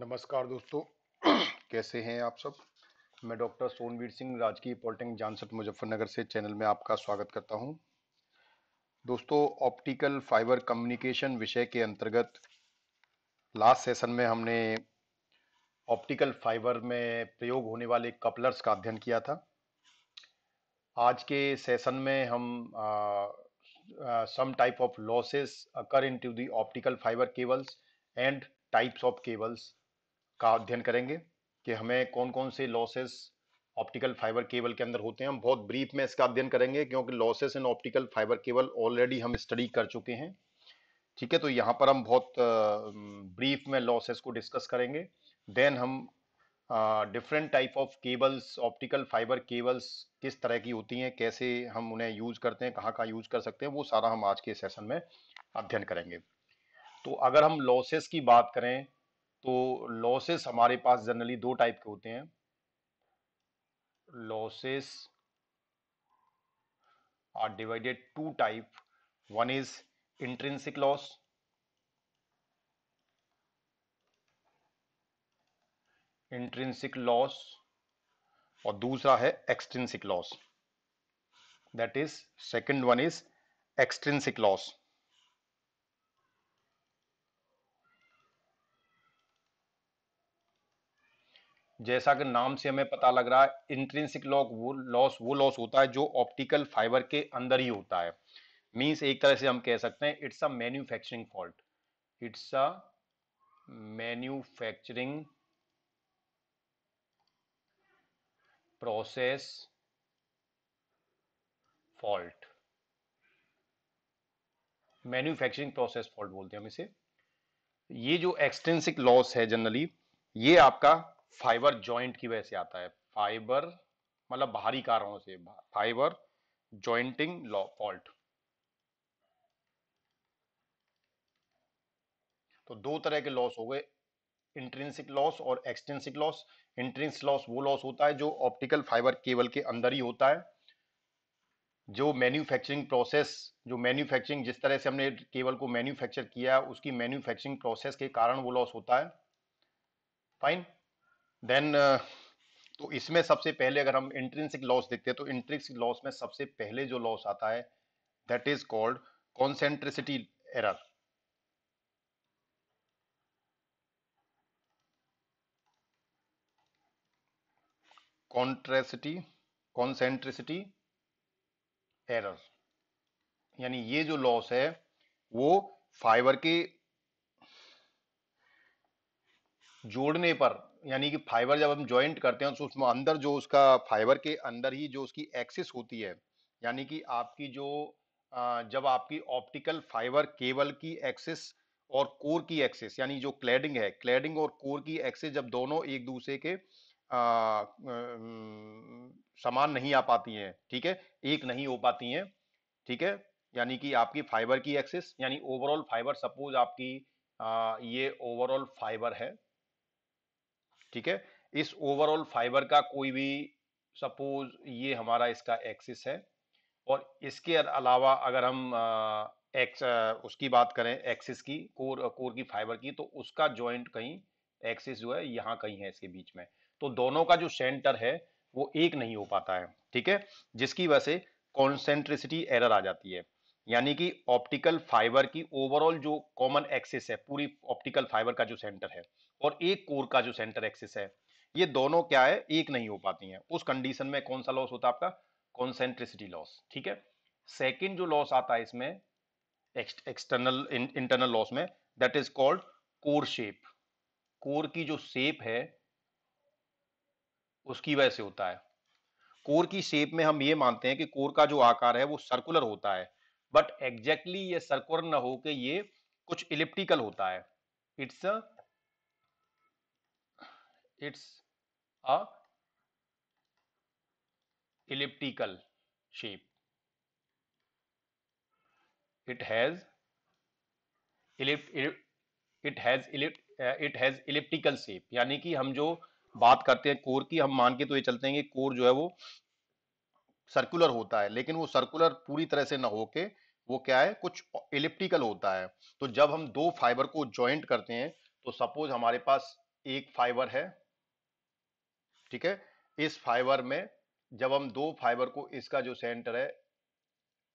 नमस्कार दोस्तों कैसे हैं आप सब मैं डॉक्टर सोनवीर सिंह राजकीय पॉलिटेक्निक जानसठ मुजफ्फरनगर से चैनल में आपका स्वागत करता हूं दोस्तों ऑप्टिकल फाइबर कम्युनिकेशन विषय के अंतर्गत लास्ट सेशन में हमने ऑप्टिकल फाइबर में प्रयोग होने वाले कपलर्स का अध्ययन किया था आज के सेशन में हम some type of losses occur into the optical fiber cables and types of cables का अध्ययन करेंगे कि हमें कौन कौन से लॉसेस ऑप्टिकल फाइबर केबल के अंदर होते हैं हम बहुत ब्रीफ में इसका अध्ययन करेंगे क्योंकि losses in optical fibre cable already हम स्टडी कर चुके हैं ठीक है तो यहाँ पर हम बहुत ब्रीफ में लॉसेस को डिस्कस करेंगे देन हम different type of cables optical fiber cables किस तरह की होती हैं कैसे हम उन्हें यूज करते हैं कहाँ कहाँ यूज कर सकते हैं वो सारा हम आज के सेशन में अध्ययन करेंगे तो अगर हम लॉसेस की बात करें तो लॉसेस हमारे पास जनरली दो टाइप के होते हैं losses are divided two type one is intrinsic loss intrinsic loss और दूसरा है extrinsic loss that is second one is extrinsic loss जैसा कि नाम से हमें पता लग रहा है इंट्रेंसिक लॉक वो लॉस वो लॉस होता है जो ऑप्टिकल फाइबर के अंदर ही होता है मीन्स एक तरह से हम कह सकते हैं it's a manufacturing fault it's a manufacturing process fault manufacturing process fault बोलते हैं हम इसे ये जो एक्सटेंसिक लॉस है जनरली ये आपका फाइबर जॉइंट की वजह से आता है फाइबर मतलब बाहरी कारणों से फाइबर जॉइंटिंग लॉ फॉल्ट तो दो तरह के लॉस हो गए इंट्रेंसिक लॉस और एक्सटेंसिक लॉस इंट्रेंसिक लॉस वो लॉस होता है जो ऑप्टिकल फाइबर केबल के अंदर ही होता है जो मैन्युफैक्चरिंग प्रोसेस जो मैन्युफैक्चरिंग जिस तरह से हमने केबल को मैन्युफैक्चर किया उसकी मैन्युफैक्चरिंग प्रोसेस के कारण वो लॉस होता है फाइन देन uh, तो इसमें सबसे पहले अगर हम इंट्रेंसिक लॉस देखते हैं तो इंट्रेंसिक लॉस में सबसे पहले जो लॉस आता है that is called concentricity error concentricity concentricity error यानी ये जो लॉस है वो फाइबर के जोड़ने पर यानी कि फाइबर जब हम ज्वाइंट करते हैं तो उसमें अंदर जो उसका फाइबर के अंदर ही जो उसकी एक्सिस होती है यानी कि आपकी जो जब आपकी ऑप्टिकल फाइबर केबल की एक्सिस और कोर की एक्सिस यानी जो क्लैडिंग है क्लैडिंग और कोर की एक्सिस जब दोनों एक दूसरे के आ, आ, समान नहीं आ पाती हैं ठीक है एक नहीं हो पाती हैं ठीक है यानी कि आपकी फाइबर की एक्सिस यानी ओवरऑल फाइबर सपोज आपकी आ, ये ओवरऑल फाइबर है ठीक है इस ओवरऑल फाइबर का कोई भी सपोज ये हमारा इसका एक्सिस है और इसके अलावा अगर हम एक्स उसकी बात करें एक्सिस की कोर कोर की फाइबर की तो उसका जॉइंट कहीं एक्सिस जो है यहाँ कहीं है इसके बीच में तो दोनों का जो सेंटर है वो एक नहीं हो पाता है ठीक है जिसकी वजह से कॉन्सेंट्रिसिटी एरर आ जाती है यानी कि ऑप्टिकल फाइबर की ओवरऑल जो कॉमन एक्सिस है पूरी ऑप्टिकल फाइबर का जो सेंटर है और एक कोर का जो सेंटर एक्सिस है ये दोनों क्या है एक नहीं हो पाती हैं उस कंडीशन में कौन सा लॉस होता है आपका कॉन्सेंट्रिसिटी लॉस ठीक है सेकेंड जो लॉस आता है इसमें एक्सटर्नल इंटरनल लॉस में that is called core shape core की जो शेप है उसकी वजह से होता है कोर की शेप में हम ये मानते हैं कि कोर का जो आकार है वो सर्कुलर होता है बट एग्जैक्टली exactly ये सर्कुलर ना हो के ये कुछ इलिप्टिकल होता है it's it's a elliptical shape it has it has it has ellip, uh, it यानी कि हम जो बात करते हैं कोर की हम मान के तो ये चलते हैं कि कोर जो है वो सर्कुलर होता है लेकिन वो सर्कुलर पूरी तरह से ना होके वो क्या है कुछ इलिप्टिकल होता है तो जब हम दो फाइबर को ज्वाइंट करते हैं तो सपोज हमारे पास एक फाइबर है ठीक है इस फाइबर में जब हम दो फाइबर को इसका जो सेंटर है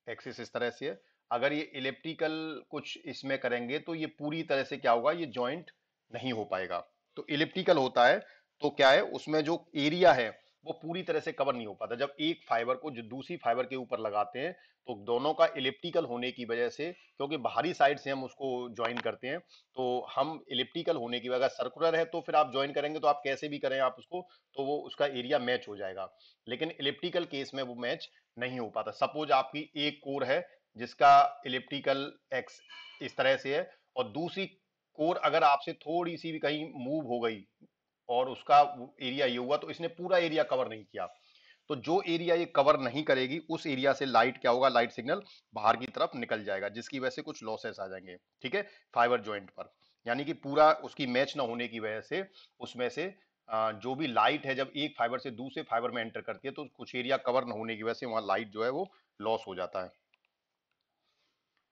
एक्सिस इस तरह से अगर ये इलेप्टिकल कुछ इसमें करेंगे तो ये पूरी तरह से क्या होगा ये ज्वाइंट नहीं हो पाएगा तो इलेप्टिकल होता है तो क्या है उसमें जो एरिया है वो पूरी तरह से कवर नहीं हो पाता जब एक फाइबर को जो दूसरी फाइबर के ऊपर लगाते हैं तो दोनों का इलिप्टिकल होने की वजह से क्योंकि बाहरी साइड से हम उसको ज्वाइन करते हैं तो हम इलिप्टिकल होने की वजह सर्कुलर है तो फिर आप ज्वाइन करेंगे तो आप कैसे भी करें आप उसको तो वो उसका एरिया मैच हो जाएगा लेकिन इलिप्टिकल केस में वो मैच नहीं हो पाता सपोज आपकी एक कोर है जिसका इलिप्टिकल एक्स इस तरह से है और दूसरी कोर अगर आपसे थोड़ी सी भी कहीं मूव हो गई और उसका एरिया ये हुआ तो इसने पूरा एरिया कवर नहीं किया तो जो एरिया ये कवर नहीं करेगी उस एरिया से लाइट क्या होगा लाइट सिग्नल बाहर की तरफ निकल जाएगा जिसकी वजह से कुछ लॉसेस आ जाएंगे ठीक है फाइबर ज्वाइंट पर यानी कि पूरा उसकी मैच ना होने की वजह से उसमें से जो भी लाइट है जब एक फाइबर से दूसरे फाइबर में एंटर करती है तो कुछ एरिया कवर ना होने की वजह से वहां लाइट जो है वो लॉस हो जाता है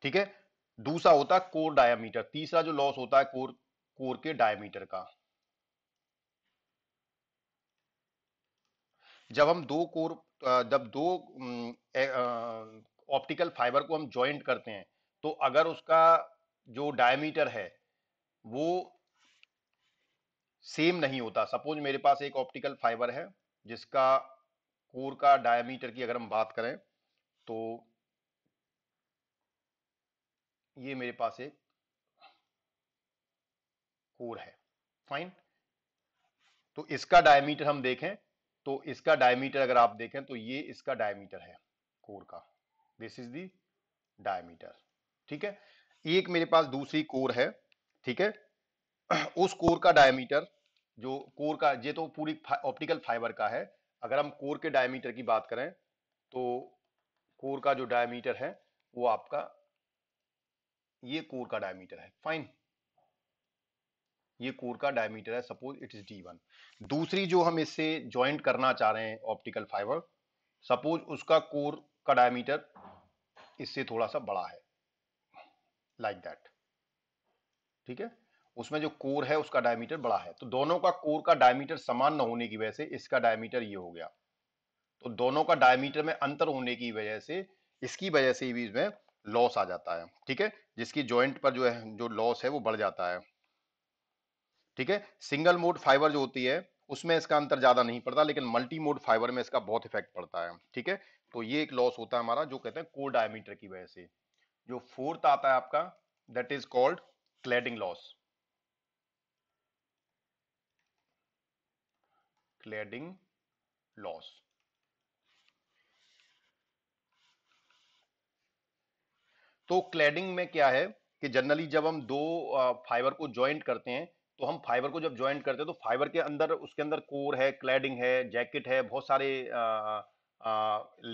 ठीक है दूसरा होता है कोर डायमीटर तीसरा जो लॉस होता है कोर कोर के डायमीटर का जब हम दो कोर जब दो ऑप्टिकल फाइबर को हम ज्वाइंट करते हैं तो अगर उसका जो डायमीटर है वो सेम नहीं होता सपोज मेरे पास एक ऑप्टिकल फाइबर है जिसका कोर का डायमीटर की अगर हम बात करें तो ये मेरे पास एक कोर है फाइन तो इसका डायमीटर हम देखें तो इसका डायमीटर अगर आप देखें तो ये इसका डायमीटर है कोर का दिस इज दी डायमीटर ठीक है एक मेरे पास दूसरी कोर है ठीक है उस कोर का डायमीटर जो कोर का ये तो पूरी ऑप्टिकल फाइबर का है अगर हम कोर के डायमीटर की बात करें तो कोर का जो डायमीटर है वो आपका ये कोर का डायमीटर है फाइन ये कोर का डायमीटर है suppose it is D one दूसरी जो हम इससे ज्वाइंट करना चाह रहे हैं ऑप्टिकल फाइबर सपोज उसका कोर का डायमीटर इससे थोड़ा सा बड़ा है लाइक like दैट ठीक है उसमें जो कोर है उसका डायमीटर बड़ा है तो दोनों का कोर का डायमीटर समान न होने की वजह से इसका डायमीटर ये हो गया तो दोनों का डायमीटर में अंतर होने की वजह से इसकी वजह से भी इसमें लॉस आ जाता है ठीक है जिसकी जॉइंट पर जो है जो लॉस है वो बढ़ जाता है ठीक है सिंगल मोड फाइबर जो होती है उसमें इसका अंतर ज़्यादा नहीं पड़ता लेकिन मल्टी मोड फाइबर में इसका बहुत इफेक्ट पड़ता है ठीक है तो ये एक लॉस होता है हमारा जो कहते हैं कोर डायमीटर की वजह से जो फोर्थ आता है आपका that is called cladding loss cladding loss तो क्लैडिंग में क्या है कि जनरली जब हम दो फाइबर को ज्वाइंट करते हैं तो हम फाइबर को जब ज्वाइंट करते हैं तो फाइबर के अंदर उसके अंदर कोर है क्लैडिंग है जैकेट है बहुत सारे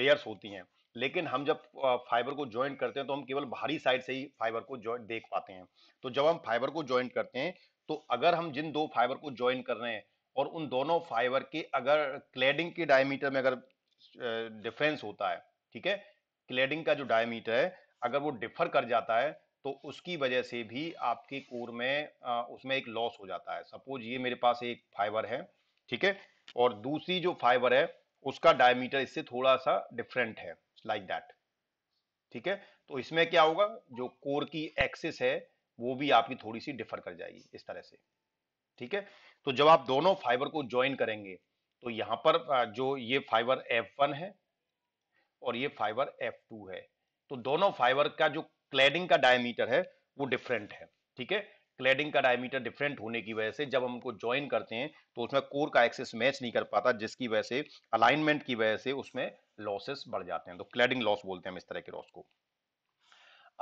लेयर्स होती हैं लेकिन हम जब फाइबर को ज्वाइंट करते हैं तो हम केवल बाहरी साइड से ही फाइबर को ज्वाइंट देख पाते हैं तो जब हम फाइबर को ज्वाइंट करते हैं तो अगर हम जिन दो फाइबर को ज्वाइन कर रहे हैं और उन दोनों फाइबर के अगर क्लैडिंग के डायमीटर में अगर डिफरेंस होता है ठीक है क्लैडिंग का जो डायमीटर है अगर वो डिफर कर जाता है तो उसकी वजह से भी आपके कोर में आ, उसमें एक लॉस हो जाता है सपोज ये मेरे पास एक फाइबर है ठीक है और दूसरी जो फाइबर है उसका डायमीटर इससे थोड़ा सा डिफरेंट है लाइक दैट ठीक है तो इसमें क्या होगा जो कोर की एक्सिस है वो भी आपकी थोड़ी सी डिफर कर जाएगी इस तरह से ठीक है तो जब आप दोनों फाइबर को ज्वाइन करेंगे तो यहां पर जो ये फाइबर F1 है और ये फाइबर F2 है तो दोनों फाइबर का जो क्लैडिंग का डायमीटर है वो डिफरेंट है ठीक है क्लैडिंग का डायमीटर डिफरेंट होने की वजह से जब हमको ज्वाइन करते हैं तो उसमें कोर का एक्सेस मैच नहीं कर पाता जिसकी वजह से अलाइनमेंट की वजह से उसमें लॉसेस बढ़ जाते हैं तो क्लैडिंग लॉस बोलते हैं हम इस तरह के लॉस को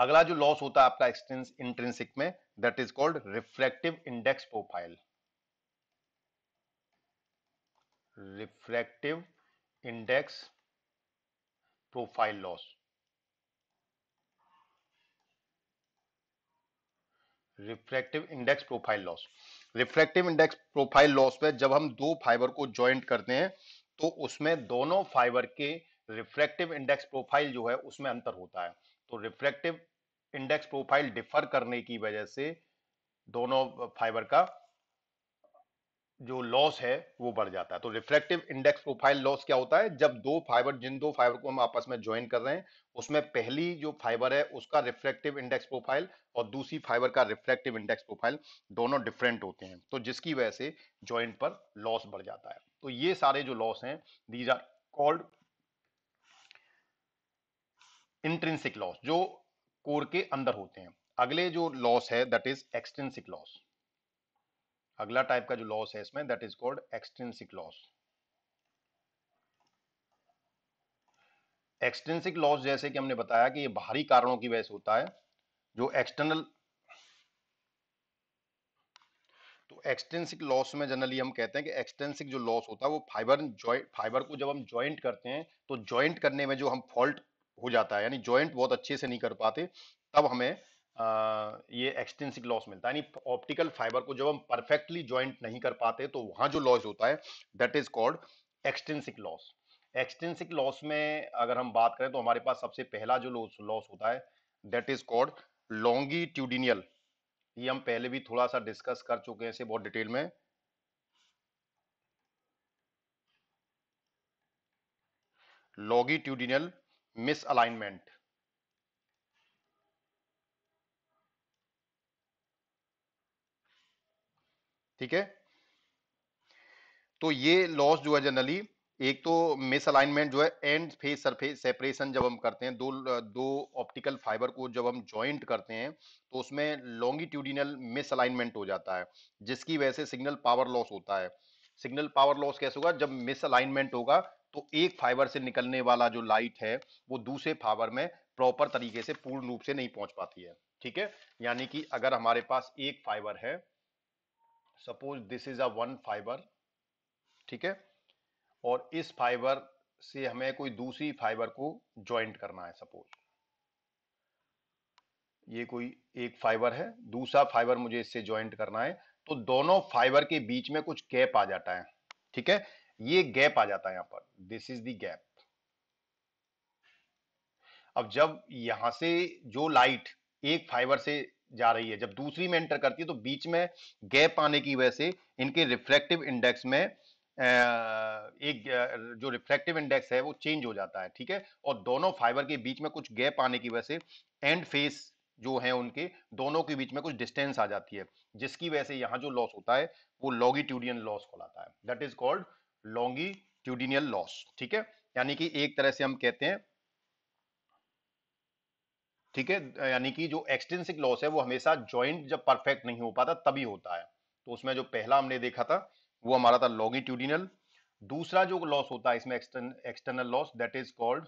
अगला जो लॉस होता है आपका एक्सटेंस इंट्रेंसिक में that is called reflective index profile reflective index profile loss refractive index profile loss refractive index profile loss में जब हम दो फाइबर को ज्वाइंट करते हैं तो उसमें दोनों फाइबर के रिफ्रैक्टिव इंडेक्स प्रोफाइल जो है उसमें अंतर होता है तो रिफ्रैक्टिव इंडेक्स प्रोफाइल डिफर करने की वजह से दोनों फाइबर का जो लॉस है वो बढ़ जाता है तो रिफ्लेक्टिव इंडेक्स प्रोफाइल लॉस क्या होता है जब दो फाइबर जिन दो फाइबर को हम आपस में ज्वाइन कर रहे हैं उसमें पहली जो फाइबर है उसका रिफ्लेक्टिव इंडेक्स प्रोफाइल और दूसरी फाइबर का रिफ्लेक्टिव इंडेक्स प्रोफाइल दोनों डिफरेंट होते हैं तो जिसकी वजह से ज्वाइंट पर लॉस बढ़ जाता है तो ये सारे जो लॉस हैं these are called intrinsic loss जो कोर के अंदर होते हैं अगले जो लॉस है दैट इज एक्सटेंसिक लॉस अगला टाइप का जो लॉस है इसमें that is called extrinsic loss extrinsic loss जैसे कि हमने बताया कि ये बाहरी कारणों की वजह से होता है जो एक्सटर्नल तो एक्सटेंसिक लॉस में जनरली हम कहते हैं कि एक्सटेंसिक जो लॉस होता है वो फाइबर जॉइंट फाइबर को जब हम ज्वाइंट करते हैं तो ज्वाइंट करने में जो हम फॉल्ट हो जाता है यानी ज्वाइंट बहुत अच्छे से नहीं कर पाते तब हमें ये एक्सटेंसिक लॉस मिलता है यानी ऑप्टिकल फाइबर को जब हम परफेक्टली ज्वाइंट नहीं कर पाते तो वहां जो लॉस होता है that is called extrinsic loss extrinsic loss में अगर हम बात करें तो हमारे पास सबसे पहला जो लॉस लॉस होता है दैट इज कॉल्ड लॉन्गिट्यूडिनियल ये हम पहले भी थोड़ा सा डिस्कस कर चुके हैं इसे बहुत डिटेल में मिस मिसअलाइनमेंट ठीक है तो ये लॉस जो है जनरली एक तो मिस अलाइनमेंट जो है एंड फेस सरफेस सेपरेशन जब हम करते हैं दो दो ऑप्टिकल फाइबर को जब हम जॉइंट करते हैं तो उसमें लॉन्गिट्यूडिनल मिस अलाइनमेंट हो जाता है जिसकी वजह से सिग्नल पावर लॉस होता है सिग्नल पावर लॉस कैसे होगा जब मिस अलाइनमेंट होगा तो एक फाइबर से निकलने वाला जो लाइट है वो दूसरे फाइबर में प्रॉपर तरीके से पूर्ण रूप से नहीं पहुंच पाती है ठीक है यानी कि अगर हमारे पास एक फाइबर है suppose this is a one fibre ठीक है और इस फाइबर से हमें कोई दूसरी फाइबर को ज्वाइंट करना है सपोज ये कोई एक फाइबर है दूसरा फाइबर मुझे इससे ज्वाइंट करना है तो दोनों फाइबर के बीच में कुछ गैप आ जाता है ठीक है ये गैप आ जाता है यहां पर दिस इज दी गैप अब जब यहां से जो लाइट एक फाइबर से जा रही है जब दूसरी में एंटर करती है तो बीच में गैप आने की वजह से इनके रिफ्रैक्टिव इंडेक्स में एक जो रिफ्रैक्टिव इंडेक्स है वो चेंज हो जाता है ठीक है और दोनों फाइबर के बीच में कुछ गैप आने की वजह से एंड फेस जो है उनके दोनों के बीच में कुछ डिस्टेंस आ जाती है जिसकी वजह से यहाँ जो लॉस होता है वो लॉगिट्यूडियन लॉस कहलाता है that is called longitudinal loss ठीक है यानी कि एक तरह से हम कहते हैं ठीक है यानी कि जो एक्सटेंसिक लॉस है वो हमेशा ज्वाइंट जब परफेक्ट नहीं हो पाता तभी होता है तो उसमें जो पहला हमने देखा था वो हमारा था लॉन्गिट्यूडिनल दूसरा जो लॉस होता है इसमें external loss that is called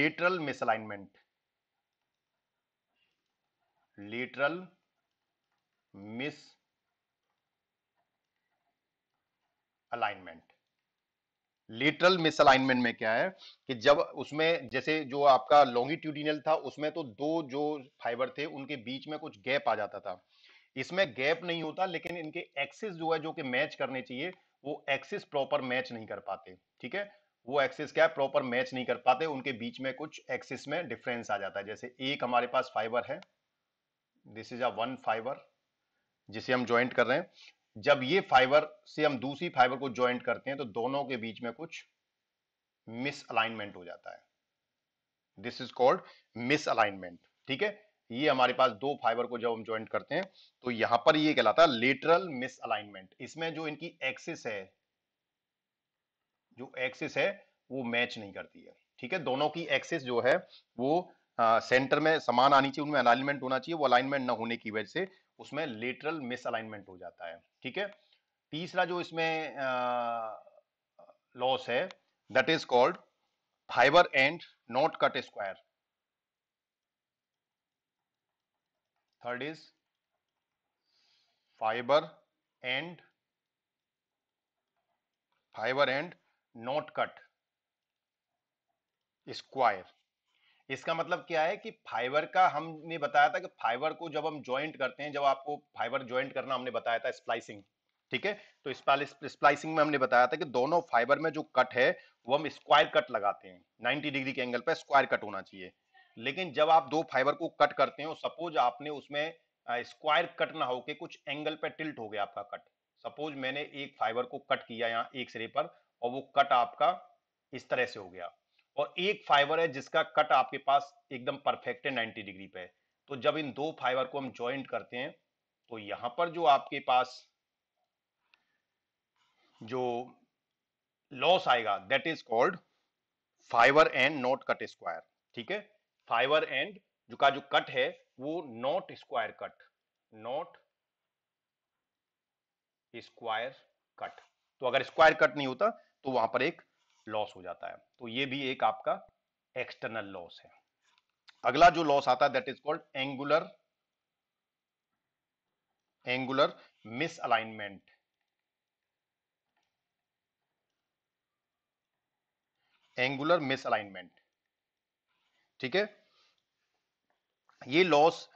lateral misalignment lateral mis alignment lateral misalignment में क्या है कि जब उसमें जैसे जो आपका लॉन्गिट्यूडिनल था उसमें तो दो जो फाइबर थे उनके बीच में कुछ गैप आ जाता था इसमें गैप नहीं होता लेकिन इनके एक्सिस जो है जो कि मैच करने चाहिए वो एक्सिस प्रॉपर मैच नहीं कर पाते ठीक है वो एक्सिस क्या है प्रॉपर मैच नहीं कर पाते उनके बीच में कुछ एक्सिस में डिफरेंस आ जाता है जैसे एक हमारे पास फाइबर है this is a one fibre जिसे हम ज्वाइंट कर रहे हैं जब ये फाइबर से हम दूसरी फाइबर को ज्वाइंट करते हैं तो दोनों के बीच में कुछ मिसअलाइनमेंट हो जाता है दिस इज कॉल्ड मिसअलाइनमेंट ठीक है ये हमारे पास दो फाइबर को जब हम ज्वाइंट करते हैं तो यहां पर ये कहलाता है लेटरल मिसअलाइनमेंट इसमें जो इनकी एक्सिस है जो एक्सिस है वो मैच नहीं करती है ठीक है दोनों की एक्सिस जो है वो आ, हाँ, सेंटर में समान आनी चाहिए उनमें अलाइनमेंट होना चाहिए वो अलाइनमेंट ना होने की वजह से उसमें लेटरल मिसअलाइनमेंट हो जाता है ठीक है तीसरा जो इसमें लॉस है that is called fibre end not cut square third is fibre end fibre end not cut square इसका मतलब क्या है कि फाइबर का हमने बताया था कि फाइबर को जब हम ज्वाइंट करते हैं जब आपको फाइबर ज्वाइंट करना हमने बताया था स्प्लाइसिंग ठीक है तो स्प्लाइसिंग में हमने बताया था कि दोनों फाइबर में जो कट है वो हम स्क्वायर कट लगाते हैं नाइनटी डिग्री के एंगल पर स्क्वायर कट होना चाहिए लेकिन जब आप दो फाइबर को कट करते हो सपोज आपने उसमें स्क्वायर कट ना होके कुछ एंगल पर टिल्ट हो गया आपका कट सपोज मैंने एक फाइबर को कट किया यहाँ एक सिरे पर और वो कट आपका इस तरह से हो गया और एक फाइबर है जिसका कट आपके पास एकदम परफेक्ट है 90 डिग्री पे तो जब इन दो फाइबर को हम ज्वाइंट करते हैं तो यहां पर जो आपके पास जो लॉस आएगा that is called fibre end not cut square ठीक है फाइबर एंड जो का जो कट है वो not square cut not square cut तो अगर स्क्वायर कट नहीं होता तो वहां पर एक लॉस हो जाता है तो ये भी एक आपका एक्सटर्नल लॉस है अगला जो लॉस आता है that is called angular angular mis alignment angular mis alignment ठीक है ये लॉस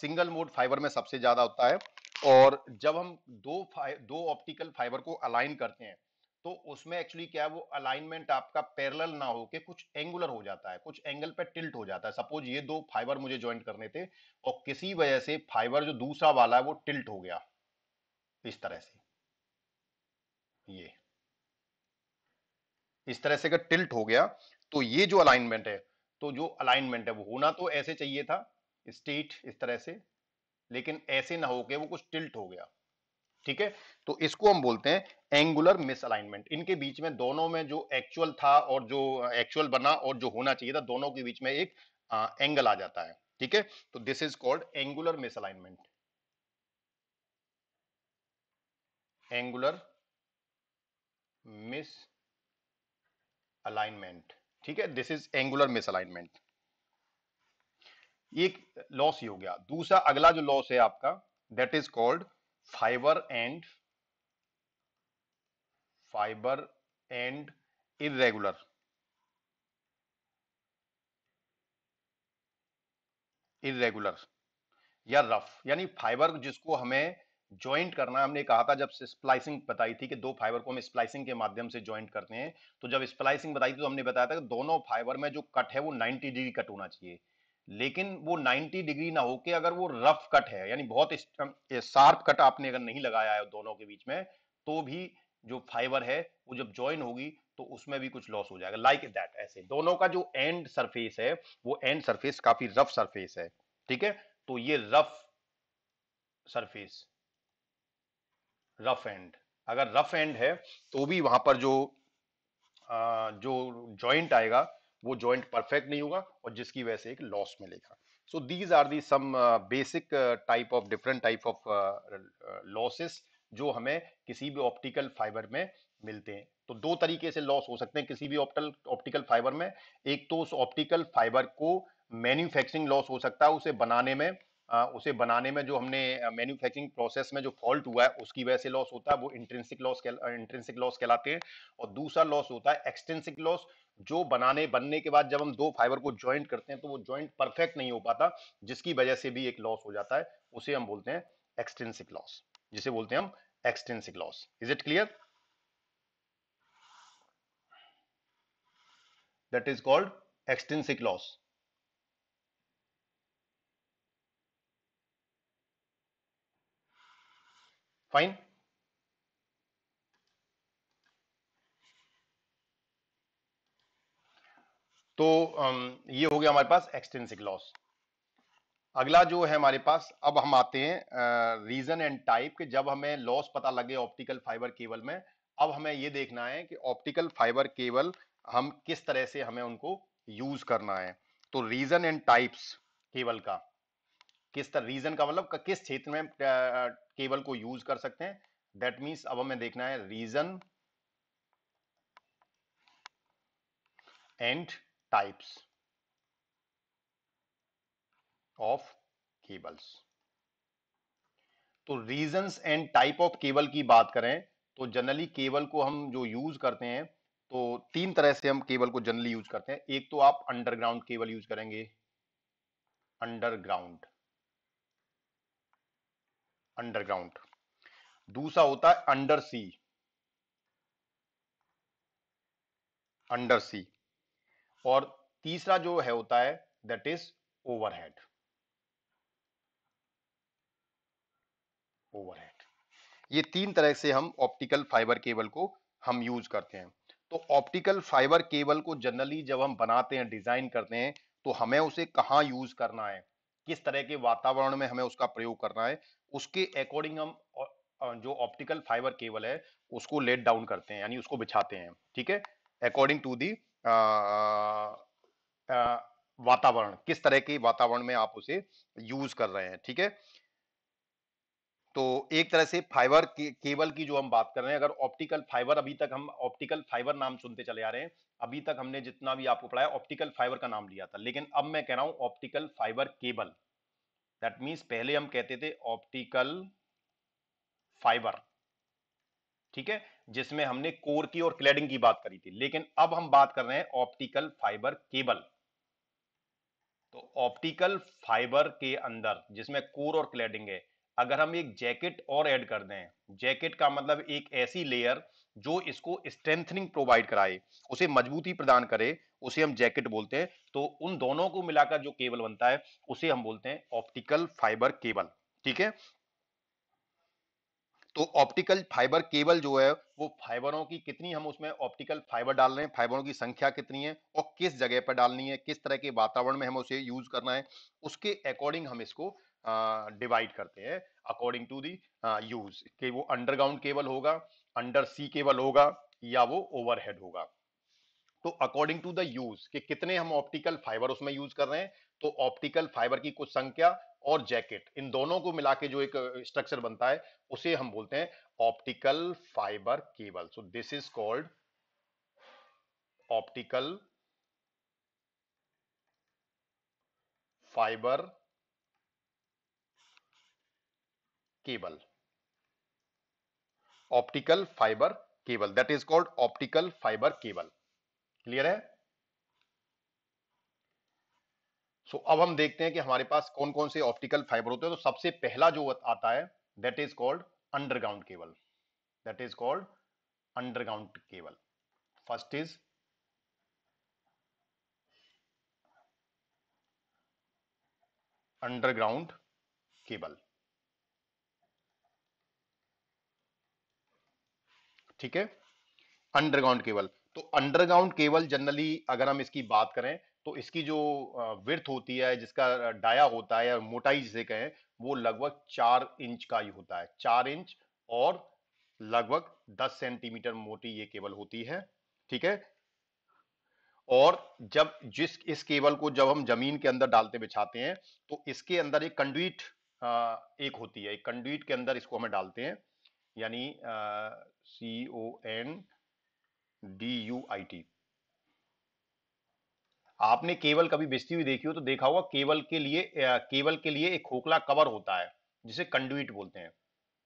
सिंगल मोड फाइबर में सबसे ज्यादा होता है और जब हम दो दो ऑप्टिकल फाइबर को अलाइन करते हैं तो उसमें एक्चुअली क्या है वो अलाइनमेंट आपका पैरेलल ना हो के कुछ एंगुलर हो जाता है कुछ एंगल पे टिल्ट हो जाता है सपोज ये दो फाइबर मुझे ज्वाइंट करने थे और किसी वजह से फाइबर जो दूसरा वाला है वो टिल्ट हो गया इस तरह से ये इस तरह से अगर टिल्ट हो गया तो ये जो अलाइनमेंट है तो जो अलाइनमेंट है वो होना तो ऐसे चाहिए था स्टेट इस तरह से लेकिन ऐसे ना होके वो कुछ टिल्ट हो गया ठीक है तो इसको हम बोलते हैं एंगुलर मिसअलाइनमेंट इनके बीच में दोनों में जो एक्चुअल था और जो एक्चुअल बना और जो होना चाहिए था दोनों के बीच में एक एंगल आ जाता है ठीक है तो this is called angular misalignment angular mis alignment ठीक है this is angular mis alignment एक लॉस ही हो गया दूसरा अगला जो लॉस है आपका that is called fibre end fibre end irregular irregular या रफ यानी फाइबर जिसको हमें ज्वाइंट करना हमने कहा था जब स्प्लाइसिंग बताई थी कि दो फाइबर को हम स्प्लाइसिंग के माध्यम से ज्वाइंट करते हैं तो जब स्प्लाइसिंग बताई थी तो हमने बताया था कि दोनों फाइबर में जो कट है वो 90 डिग्री कट होना चाहिए लेकिन वो 90 डिग्री ना होके अगर वो रफ कट है यानी बहुत शार्प कट आपने अगर नहीं लगाया है दोनों के बीच में तो भी जो फाइबर है वो जब ज्वाइन होगी तो उसमें भी कुछ लॉस हो जाएगा लाइक दैट ऐसे दोनों का जो एंड सरफेस है वो एंड सरफेस काफी रफ सरफेस है ठीक है तो ये रफ सरफेस रफ एंड अगर रफ एंड है तो भी वहां पर जो आ, जो जॉइंट आएगा वो ज्वाइंट परफेक्ट नहीं होगा और जिसकी वजह से एक लॉस मिलेगा so these are the some basic type of different type of losses जो हमें किसी भी ऑप्टिकल फाइबर में मिलते हैं तो दो तरीके से लॉस हो सकते हैं किसी भी ऑप्टल ऑप्टिकल फाइबर में एक तो उस ऑप्टिकल फाइबर को मैन्युफैक्चरिंग लॉस हो सकता है उसे बनाने में आ, उसे बनाने में जो हमने मैन्युफैक्चरिंग प्रोसेस में जो फॉल्ट हुआ है उसकी वजह से लॉस होता है वो इंट्रेंसिक लॉस इंट्रेंसिक लॉस कहलाते हैं और दूसरा लॉस होता है एक्सटेंसिक लॉस जो बनाने बनने के बाद जब हम दो फाइबर को ज्वाइंट करते हैं तो वो ज्वाइंट परफेक्ट नहीं हो पाता जिसकी वजह से भी एक लॉस हो जाता है उसे हम बोलते हैं एक्सटेंसिक लॉस जिसे बोलते हैं हम extrinsic loss is it clear that is called extrinsic loss fine तो ये हो गया हमारे पास एक्सटेंसिक लॉस अगला जो है हमारे पास अब हम आते हैं रीजन एंड टाइप के जब हमें लॉस पता लगे ऑप्टिकल फाइबर केबल में अब हमें ये देखना है कि ऑप्टिकल फाइबर केबल हम किस तरह से हमें उनको यूज करना है तो रीजन एंड टाइप्स केबल का किस तरह रीजन का मतलब किस क्षेत्र में केबल को यूज कर सकते हैं दैट मीन्स अब हमें देखना है reason and types of cables तो reason and type of cable की बात करें तो जनरली केबल को हम जो यूज करते हैं तो तीन तरह से हम केबल को जनरली यूज करते हैं एक तो आप अंडरग्राउंड केबल यूज करेंगे अंडरग्राउंड अंडरग्राउंड दूसरा होता है अंडर सी अंडर सी और तीसरा जो है होता है दैट इज ओवरहेड ओवरहेड ये तीन तरह से हम ऑप्टिकल फाइबर केबल को हम यूज करते हैं तो ऑप्टिकल फाइबर केबल को जनरली जब हम बनाते हैं डिजाइन करते हैं तो हमें उसे कहाँ यूज करना है किस तरह के वातावरण में हमें उसका प्रयोग करना है उसके अकॉर्डिंग हम जो ऑप्टिकल फाइबर केबल है उसको लेट डाउन करते हैं यानी उसको बिछाते हैं ठीक है अकॉर्डिंग टू दी वातावरण किस तरह के वातावरण में आप उसे यूज कर रहे हैं ठीक है तो एक तरह से फाइबर के, केबल की जो हम बात कर रहे हैं अगर ऑप्टिकल फाइबर अभी तक हम ऑप्टिकल फाइबर नाम सुनते चले आ रहे हैं अभी तक हमने जितना भी आपको पढ़ाया ऑप्टिकल फाइबर का नाम लिया था लेकिन अब मैं कह रहा हूं optical fibre cable that means पहले हम कहते थे ऑप्टिकल फाइबर ठीक है जिसमें हमने कोर की और क्लैडिंग की बात करी थी लेकिन अब हम बात कर रहे हैं ऑप्टिकल फाइबर केबल तो ऑप्टिकल फाइबर के अंदर जिसमें कोर और क्लैडिंग है अगर हम एक जैकेट और ऐड कर दें जैकेट का मतलब एक ऐसी लेयर जो इसको स्ट्रेंथनिंग प्रोवाइड कराए उसे मजबूती प्रदान करे उसे हम जैकेट बोलते हैं तो उन दोनों को मिलाकर जो केबल बनता है उसे हम बोलते हैं ऑप्टिकल फाइबर केबल ठीक है तो ऑप्टिकल फाइबर केबल जो है वो फाइबरों की कितनी हम उसमें ऑप्टिकल फाइबर डाल रहे हैं फाइबरों की संख्या कितनी है और किस जगह पर डालनी है किस तरह के वातावरण में हम उसे यूज करना है उसके अकॉर्डिंग हम इसको डिवाइड करते हैं अकॉर्डिंग टू दी यूज कि वो अंडरग्राउंड केबल होगा अंडर सी केबल होगा या वो ओवरहेड होगा तो अकॉर्डिंग टू द यूज कि कितने हम ऑप्टिकल फाइबर उसमें यूज कर रहे हैं तो ऑप्टिकल फाइबर की कुछ संख्या और जैकेट इन दोनों को मिला के जो एक स्ट्रक्चर बनता है उसे हम बोलते हैं optical fibre cable so this is called optical fibre cable optical fibre cable that is called optical fibre cable clear है सो so, अब हम देखते हैं कि हमारे पास कौन कौन से ऑप्टिकल फाइबर होते हैं तो सबसे पहला जो आता है that is called underground cable that is called underground cable first is underground cable ठीक है अंडरग्राउंड केबल तो अंडरग्राउंड केबल जनरली अगर हम इसकी बात करें तो इसकी जो विर्थ होती है जिसका डाया होता है या मोटाई जिसे कहें वो लगभग चार इंच का ही होता है चार इंच और लगभग दस सेंटीमीटर मोटी ये केबल होती है ठीक है और जब जिस इस केबल को जब हम जमीन के अंदर डालते बिछाते हैं तो इसके अंदर एक कंडुइट एक होती है एक कंडुइट के अंदर इसको हमें डालते हैं यानी C O N D U I T आपने केवल कभी बेचती हुई देखी हो तो देखा होगा केवल के लिए केवल के लिए एक खोखला कवर होता है जिसे कंडुइट बोलते हैं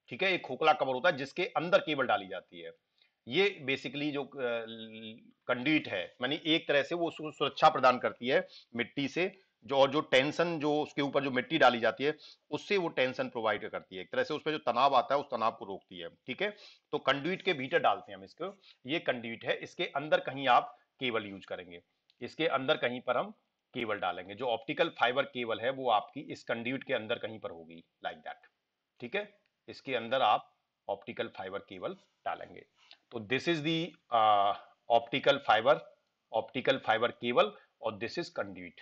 ठीक है एक खोखला कवर होता है जिसके अंदर केबल डाली जाती है ये बेसिकली जो कंडीट है मानी एक तरह से वो सुरक्षा प्रदान करती है मिट्टी से जो और जो टेंशन जो उसके ऊपर जो मिट्टी डाली जाती है उससे वो टेंशन प्रोवाइड करती है एक तरह से उस पर जो तनाव आता है उस तनाव को रोकती है ठीक है तो कंडीट के भीतर डालते हैं हम इसको ये कंडीट है इसके अंदर कहीं आप केबल यूज करेंगे इसके अंदर कहीं पर हम केबल डालेंगे जो ऑप्टिकल फाइबर केबल है वो आपकी इस कंड्यूट के अंदर कहीं पर होगी लाइक दैट ठीक है इसके अंदर आप ऑप्टिकल फाइबर केबल डालेंगे तो this is the optical fibre optical fibre cable और दिस इज कंड्यूट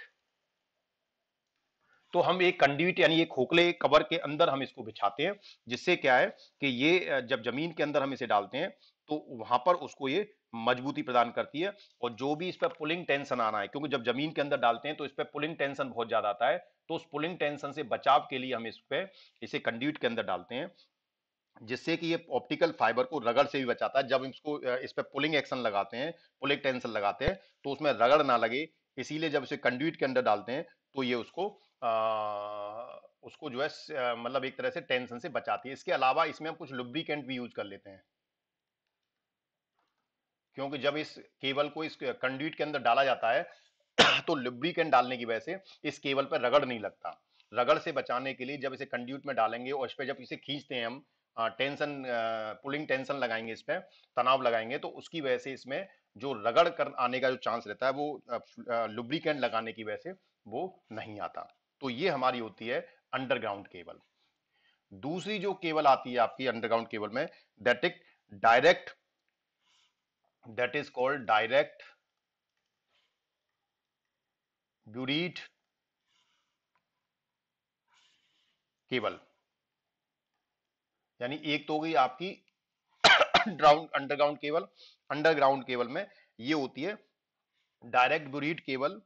तो हम एक कंड्यूट यानी एक खोखले कवर के अंदर हम इसको बिछाते हैं जिससे क्या है कि ये जब जमीन के अंदर हम इसे डालते हैं तो वहां पर उसको ये मजबूती प्रदान करती है और जो भी इस पर पुलिंग टेंशन आना है क्योंकि जब जमीन के अंदर डालते हैं तो इस पर पुलिंग टेंशन बहुत ज्यादा आता है तो उस पुलिंग टेंशन से बचाव के लिए हम इस पर इसे कंड्यूट के अंदर डालते हैं जिससे कि ये ऑप्टिकल फाइबर को रगड़ से भी बचाता है जब इसको इस पर पुलिंग एक्शन लगाते हैं पुलिंग टेंशन लगाते हैं तो उसमें रगड़ ना लगे इसीलिए जब इसे कंड्यूट के अंदर डालते हैं तो ये उसको आ, उसको जो है मतलब एक तरह से टेंशन से बचाती है इसके अलावा इसमें हम कुछ लुब्रिकेंट भी यूज कर लेते हैं क्योंकि जब इस केबल को इस कंडीट के अंदर डाला जाता है तो लिब्रिकेंट डालने की वजह से इस केबल पर रगड़ नहीं लगता रगड़ से बचाने के लिए जब इसे कंड्यूट में डालेंगे और इस पर जब इसे खींचते हैं हम टेंशन पुलिंग टेंशन लगाएंगे इस पर तनाव लगाएंगे तो उसकी वजह से इसमें जो रगड़ कर आने का जो चांस रहता है वो लुब्रिकेंट लगाने की वजह से वो नहीं आता तो ये हमारी होती है अंडरग्राउंड केबल दूसरी जो केबल आती है आपकी अंडरग्राउंड केबल में that it direct that is called direct buried cable यानी एक तो गई आपकी ड्राउंड अंडरग्राउंड केबल अंडरग्राउंड केबल में ये होती है डायरेक्ट बुरीड केबल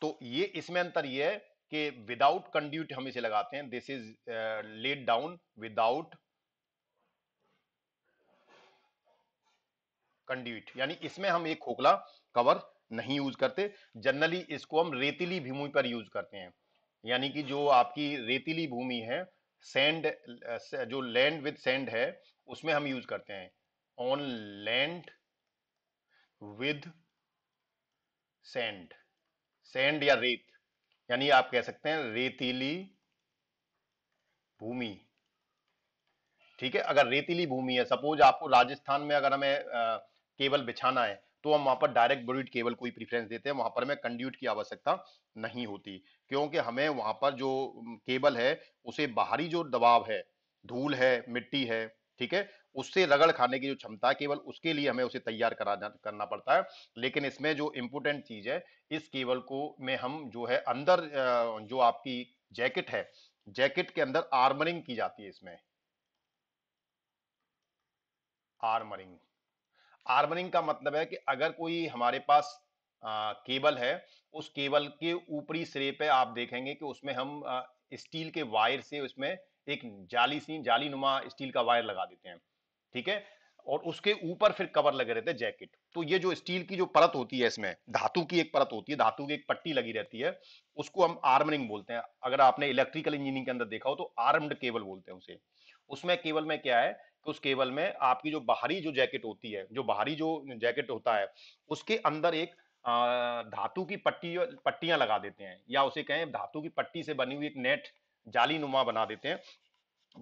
तो ये इसमें अंतर ये है कि विदाउट कंड्यूट हम इसे लगाते हैं this is laid down without conduit यानी इसमें हम एक खोखला कवर नहीं यूज करते जनरली इसको हम रेतीली भूमि पर यूज करते हैं यानी कि जो आपकी रेतीली भूमि है सैंड uh, जो लैंड विद सैंड है उसमें हम यूज करते हैं on land with sand sand या रेत यानी आप कह सकते हैं रेतीली भूमि ठीक है अगर रेतीली भूमि है सपोज आपको राजस्थान में अगर हमें uh, केबल बिछाना है तो हम वहां पर डायरेक्ट बोरिड केबल को ही प्रीफरेंस देते हैं वहां पर हमें कंड्यूट की आवश्यकता नहीं होती क्योंकि हमें वहां पर जो केबल है उसे बाहरी जो दबाव है धूल है मिट्टी है ठीक है उससे रगड़ खाने की जो क्षमता है केवल उसके लिए हमें उसे तैयार करा करना पड़ता है लेकिन इसमें जो इम्पोर्टेंट चीज है इस केबल को में हम जो है अंदर जो आपकी जैकेट है जैकेट के अंदर आर्मरिंग की जाती है इसमें आर्मरिंग आर्मरिंग का मतलब है कि अगर कोई हमारे पास आ, केबल है उस केबल के ऊपरी सिरे पे आप देखेंगे कि उसमें हम आ, स्टील के वायर से उसमें एक जाली सी जाली नुमा स्टील का वायर लगा देते हैं ठीक है और उसके ऊपर फिर कवर लगे रहते हैं जैकेट तो ये जो स्टील की जो परत होती है इसमें धातु की एक परत होती है धातु की एक पट्टी लगी रहती है उसको हम आर्मरिंग बोलते हैं अगर आपने इलेक्ट्रिकल इंजीनियरिंग के अंदर देखा हो तो आर्म्ड केबल बोलते हैं उसे उसमें केबल में क्या है कि उस केबल में आपकी जो बाहरी जो जैकेट होती है जो बाहरी जो जैकेट होता है उसके अंदर एक धातु की पट्टी पट्टियां लगा देते हैं या उसे कहें धातु की पट्टी से बनी हुई एक नेट जाली नुमा बना देते हैं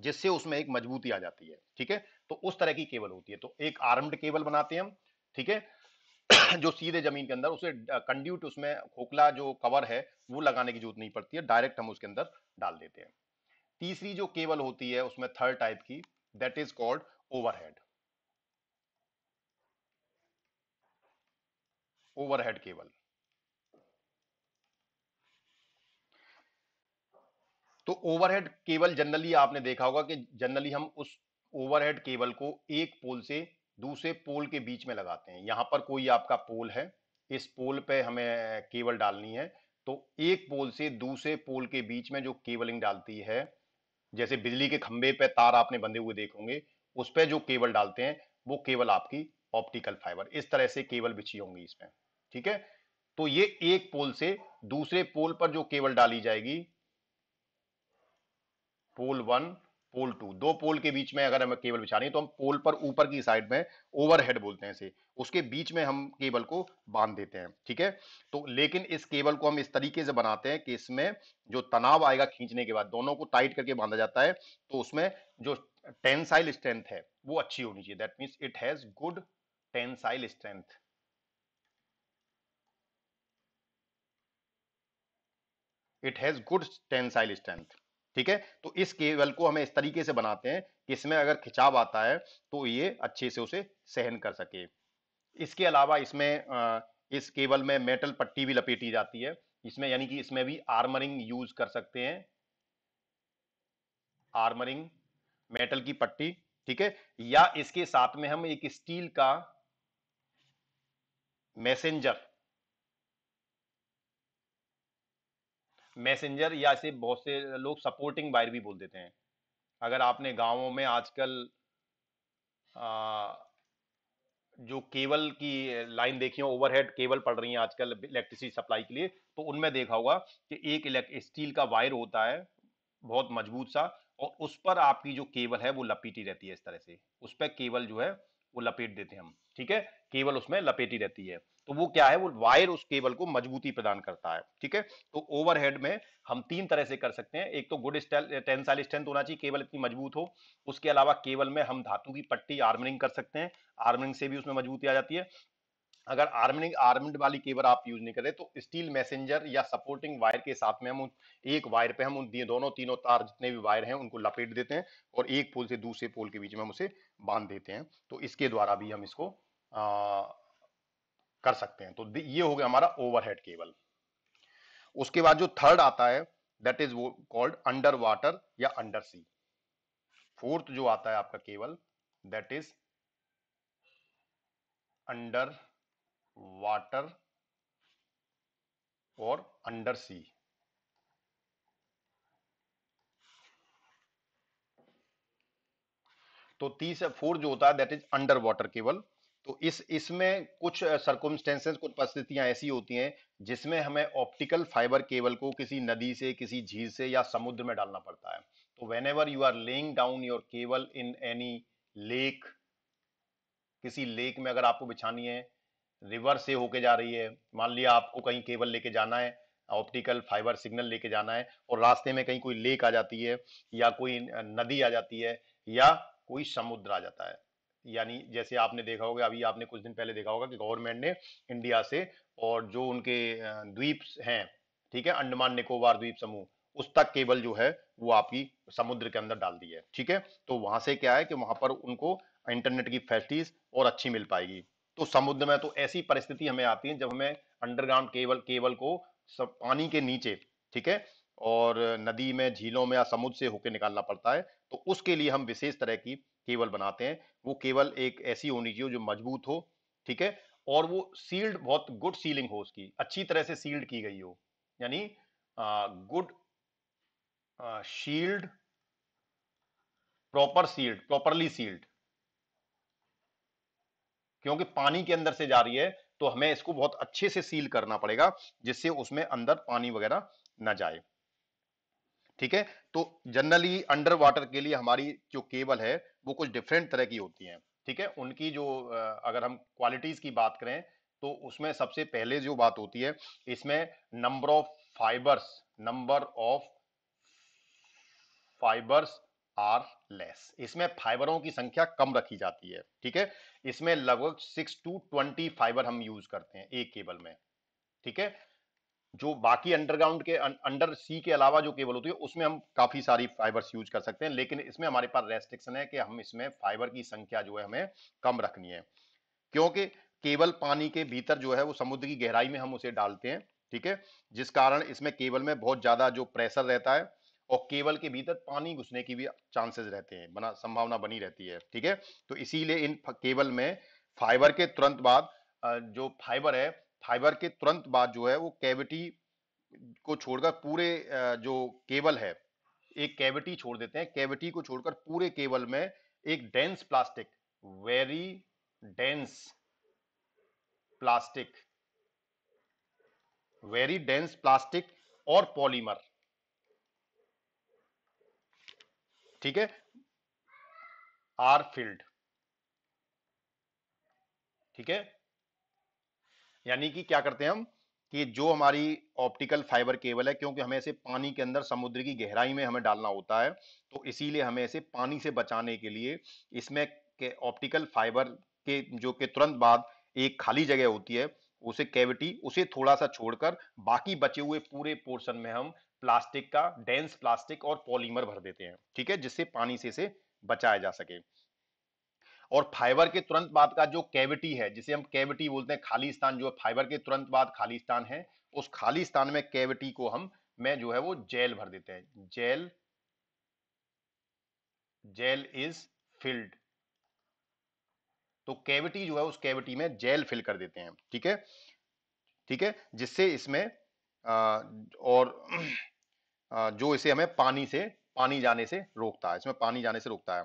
जिससे उसमें एक मजबूती आ जाती है ठीक है तो उस तरह की केबल होती है तो एक आर्म्ड केबल बनाते हैं हम ठीक है जो सीधे जमीन के अंदर उसे कंड्यूट उसमें खोखला जो कवर है वो लगाने की जरूरत नहीं पड़ती है डायरेक्ट हम उसके अंदर डाल देते हैं तीसरी जो केबल होती है उसमें थर्ड टाइप की that is called overhead overhead cable तो ओवरहेड केबल जनरली आपने देखा होगा कि जनरली हम उस ओवरहेड केबल को एक पोल से दूसरे पोल के बीच में लगाते हैं यहां पर कोई आपका पोल है इस पोल पे हमें केबल डालनी है तो एक पोल से दूसरे पोल के बीच में जो केबलिंग डालती है जैसे बिजली के खंभे पे तार आपने बंधे हुए देख होंगे उस पर जो केबल डालते हैं वो केबल आपकी ऑप्टिकल फाइबर इस तरह से केबल बिछी होंगी इसमें ठीक है तो ये एक पोल से दूसरे पोल पर जो केबल डाली जाएगी पोल वन पोल टू दो पोल के बीच में अगर हम केबल बिछा रहे हैं तो हम पोल पर ऊपर की साइड में ओवरहेड बोलते हैं इसे उसके बीच में हम केबल को बांध देते हैं ठीक है तो लेकिन इस केबल को हम इस तरीके से बनाते हैं कि इसमें जो तनाव आएगा खींचने के बाद दोनों को टाइट करके बांधा जाता है तो उसमें जो टेंसाइल स्ट्रेंथ है वो अच्छी होनी चाहिए that means it has good tensile strength it has good tensile strength ठीक है तो इस केवल को हमें इस तरीके से बनाते हैं कि इसमें अगर खिंचाव आता है तो ये अच्छे से उसे सहन कर सके इसके अलावा इसमें इस केवल में मेटल पट्टी भी लपेटी जाती है इसमें यानी कि इसमें भी आर्मरिंग यूज कर सकते हैं आर्मरिंग मेटल की पट्टी ठीक है या इसके साथ में हम एक स्टील का मैसेंजर मैसेंजर या ऐसे बहुत से लोग सपोर्टिंग वायर भी बोल देते हैं अगर आपने गांवों में आजकल आ, जो केबल की लाइन देखी हो ओवरहेड केबल पड़ रही है आजकल इलेक्ट्रिसिटी सप्लाई के लिए तो उनमें देखा होगा कि एक स्टील का वायर होता है बहुत मजबूत सा और उस पर आपकी जो केबल है वो लपेटी रहती है इस तरह से उस पर केबल जो है वो लपेट देते हैं हम ठीक है केबल उसमें लपेटी रहती है तो वो क्या है वो वायर उस केबल को मजबूती प्रदान करता है ठीक है तो ओवरहेड में हम तीन तरह से कर सकते हैं एक तो गुड टेंसाइल स्ट्रेंथ होना चाहिए केबल इतनी मजबूत हो उसके अलावा केबल में हम धातु की पट्टी आर्मरिंग कर सकते हैं आर्मरिंग से भी उसमें मजबूती आ जाती है अगर आर्मिंग आर्मड वाली केबल आप यूज नहीं करें तो स्टील मैसेंजर या सपोर्टिंग वायर के साथ में हम एक वायर पे हम उन दोनों तीनों तार जितने भी वायर हैं उनको लपेट देते हैं और एक पोल से दूसरे पोल के बीच में हम उसे बांध देते हैं तो इसके द्वारा भी हम इसको कर सकते हैं तो ये हो गया हमारा ओवरहेड केबल उसके बाद जो थर्ड आता है that is called under water या अंडर सी फोर्थ जो आता है आपका cable that is under water और अंडर सी तो तीस फोर जो होता है that is under water cable तो इस इसमें कुछ सर्कुमस्टेंसेस कुछ परिस्थितियां ऐसी होती हैं जिसमें हमें ऑप्टिकल फाइबर केबल को किसी नदी से किसी झील से या समुद्र में डालना पड़ता है तो whenever you are laying down your cable in any lake किसी लेक में अगर आपको बिछानी है रिवर से होके जा रही है मान लिया आपको कहीं केबल लेके जाना है ऑप्टिकल फाइबर सिग्नल लेके जाना है और रास्ते में कहीं कोई लेक आ जाती है या कोई नदी आ जाती है या कोई समुद्र आ जाता है यानी जैसे आपने देखा होगा अभी आपने कुछ दिन पहले देखा होगा कि गवर्नमेंट ने इंडिया से और जो उनके द्वीप हैं ठीक है अंडमान निकोबार द्वीप समूह उस तक केबल जो है वो आपकी समुद्र के अंदर डाल दी है ठीक है तो वहां से क्या है कि वहां पर उनको इंटरनेट की फैसिलिटीज और अच्छी मिल पाएगी तो समुद्र में तो ऐसी परिस्थिति हमें आती है जब हमें अंडरग्राउंड केबल केबल को सब पानी के नीचे ठीक है और नदी में झीलों में या समुद्र से होकर निकालना पड़ता है तो उसके लिए हम विशेष तरह की केवल बनाते हैं वो केवल एक ऐसी होनी चाहिए जो मजबूत हो ठीक है और वो सील्ड बहुत गुड सीलिंग हो उसकी अच्छी तरह से सील्ड की गई हो यानी good shield proper sealed properly sealed क्योंकि पानी के अंदर से जा रही है तो हमें इसको बहुत अच्छे से सील करना पड़ेगा जिससे उसमें अंदर पानी वगैरह ना जाए ठीक है तो जनरली अंडर वाटर के लिए हमारी जो केबल है वो कुछ डिफरेंट तरह की होती हैं ठीक है उनकी जो अगर हम क्वालिटीज की बात करें तो उसमें सबसे पहले जो बात होती है इसमें number of fibres number of fibres are less इसमें फाइबरों की संख्या कम रखी जाती है ठीक है इसमें लगभग सिक्स टू ट्वेंटी फाइबर हम यूज करते हैं एक केबल में ठीक है जो बाकी अंडरग्राउंड के अंडर सी के अलावा जो केबल होती है उसमें हम काफ़ी सारी फाइबर्स यूज कर सकते हैं लेकिन इसमें हमारे पास रेस्ट्रिक्शन है कि हम इसमें फाइबर की संख्या जो है हमें कम रखनी है क्योंकि केबल पानी के भीतर जो है वो समुद्र की गहराई में हम उसे डालते हैं ठीक है जिस कारण इसमें केबल में बहुत ज़्यादा जो प्रेशर रहता है और केबल के भीतर पानी घुसने की भी चांसेस रहते हैं बना संभावना बनी रहती है ठीक है तो इसीलिए इन केबल में फाइबर के तुरंत बाद जो फाइबर है फाइबर के तुरंत बाद जो है वो कैविटी को छोड़कर पूरे जो केबल है एक कैविटी छोड़ देते हैं कैविटी को छोड़कर पूरे केबल में एक dense plastic very dense plastic very dense plastic और पॉलीमर ठीक है आर फील्ड ठीक है यानी कि क्या करते हैं हम कि जो हमारी ऑप्टिकल फाइबर केबल है क्योंकि हमें इसे पानी के अंदर समुद्र की गहराई में हमें डालना होता है तो इसीलिए हमें इसे पानी से बचाने के लिए इसमें के ऑप्टिकल फाइबर के जो के तुरंत बाद एक खाली जगह होती है उसे कैविटी उसे थोड़ा सा छोड़कर बाकी बचे हुए पूरे पोर्शन में हम प्लास्टिक का डेंस प्लास्टिक और पॉलीमर भर देते हैं ठीक है जिससे पानी से इसे बचाया जा सके और फाइबर के तुरंत बाद का जो कैविटी है जिसे हम कैविटी बोलते हैं खाली स्थान जो है फाइबर के तुरंत बाद खाली स्थान है उस खाली स्थान में कैविटी को हम में जो है वो जेल भर देते हैं जेल जेल इज फिल्ड तो कैविटी जो है उस कैविटी में जेल फिल कर देते हैं ठीक है ठीक है जिससे इसमें और आ, जो इसे हमें पानी से पानी जाने से रोकता है इसमें पानी जाने से रोकता है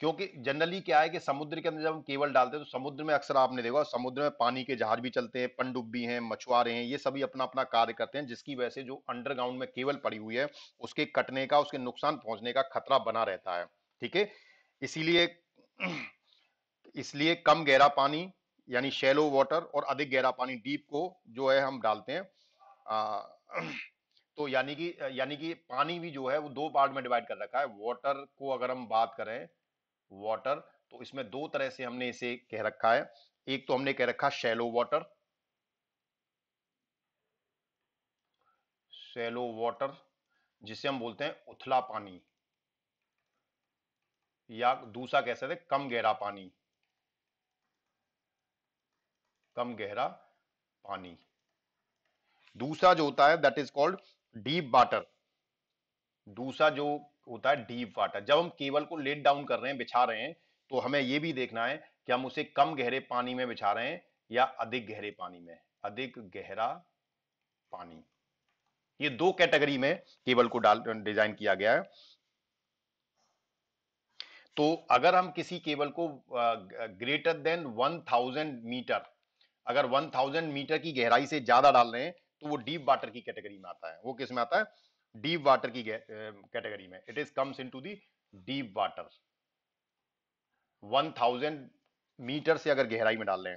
क्योंकि जनरली क्या है कि समुद्र के अंदर जब हम केवल डालते हैं तो समुद्र में अक्सर आपने देखा समुद्र में पानी के जहाज भी चलते हैं पनडुब्बी हैं मछुआरे हैं ये सभी अपना अपना कार्य करते हैं जिसकी वजह से जो अंडरग्राउंड में केवल पड़ी हुई है उसके कटने का उसके नुकसान पहुंचने का खतरा बना रहता है ठीक है इसीलिए इसलिए कम गहरा पानी यानी शेलो वाटर और अधिक गहरा पानी डीप को जो है हम डालते हैं आ, तो यानी कि यानी कि पानी भी जो है वो दो पार्ट में डिवाइड कर रखा है वाटर को अगर हम बात करें वाटर तो इसमें दो तरह से हमने इसे कह रखा है एक तो हमने कह रखा शैलो वाटर शैलो वाटर जिसे हम बोलते हैं उथला पानी या दूसरा कह सकते कम गहरा पानी कम गहरा पानी दूसरा जो होता है that is called deep water दूसरा जो होता है डीप वाटर जब हम केबल को लेट डाउन कर रहे हैं बिछा रहे हैं तो हमें यह भी देखना है कि हम उसे कम गहरे पानी में बिछा रहे हैं या अधिक गहरे पानी में अधिक गहरा पानी ये दो कैटेगरी में केबल को डाल डिजाइन किया गया है तो अगर हम किसी केबल को ग्रेटर देन 1000 मीटर अगर 1000 मीटर की गहराई से ज्यादा डाल रहे हैं तो वो डीप वाटर की कैटेगरी में आता है वो किस में आता है डीप वाटर की कैटेगरी में it is comes into the deep water 1000 metre से अगर गहराई में डाल लें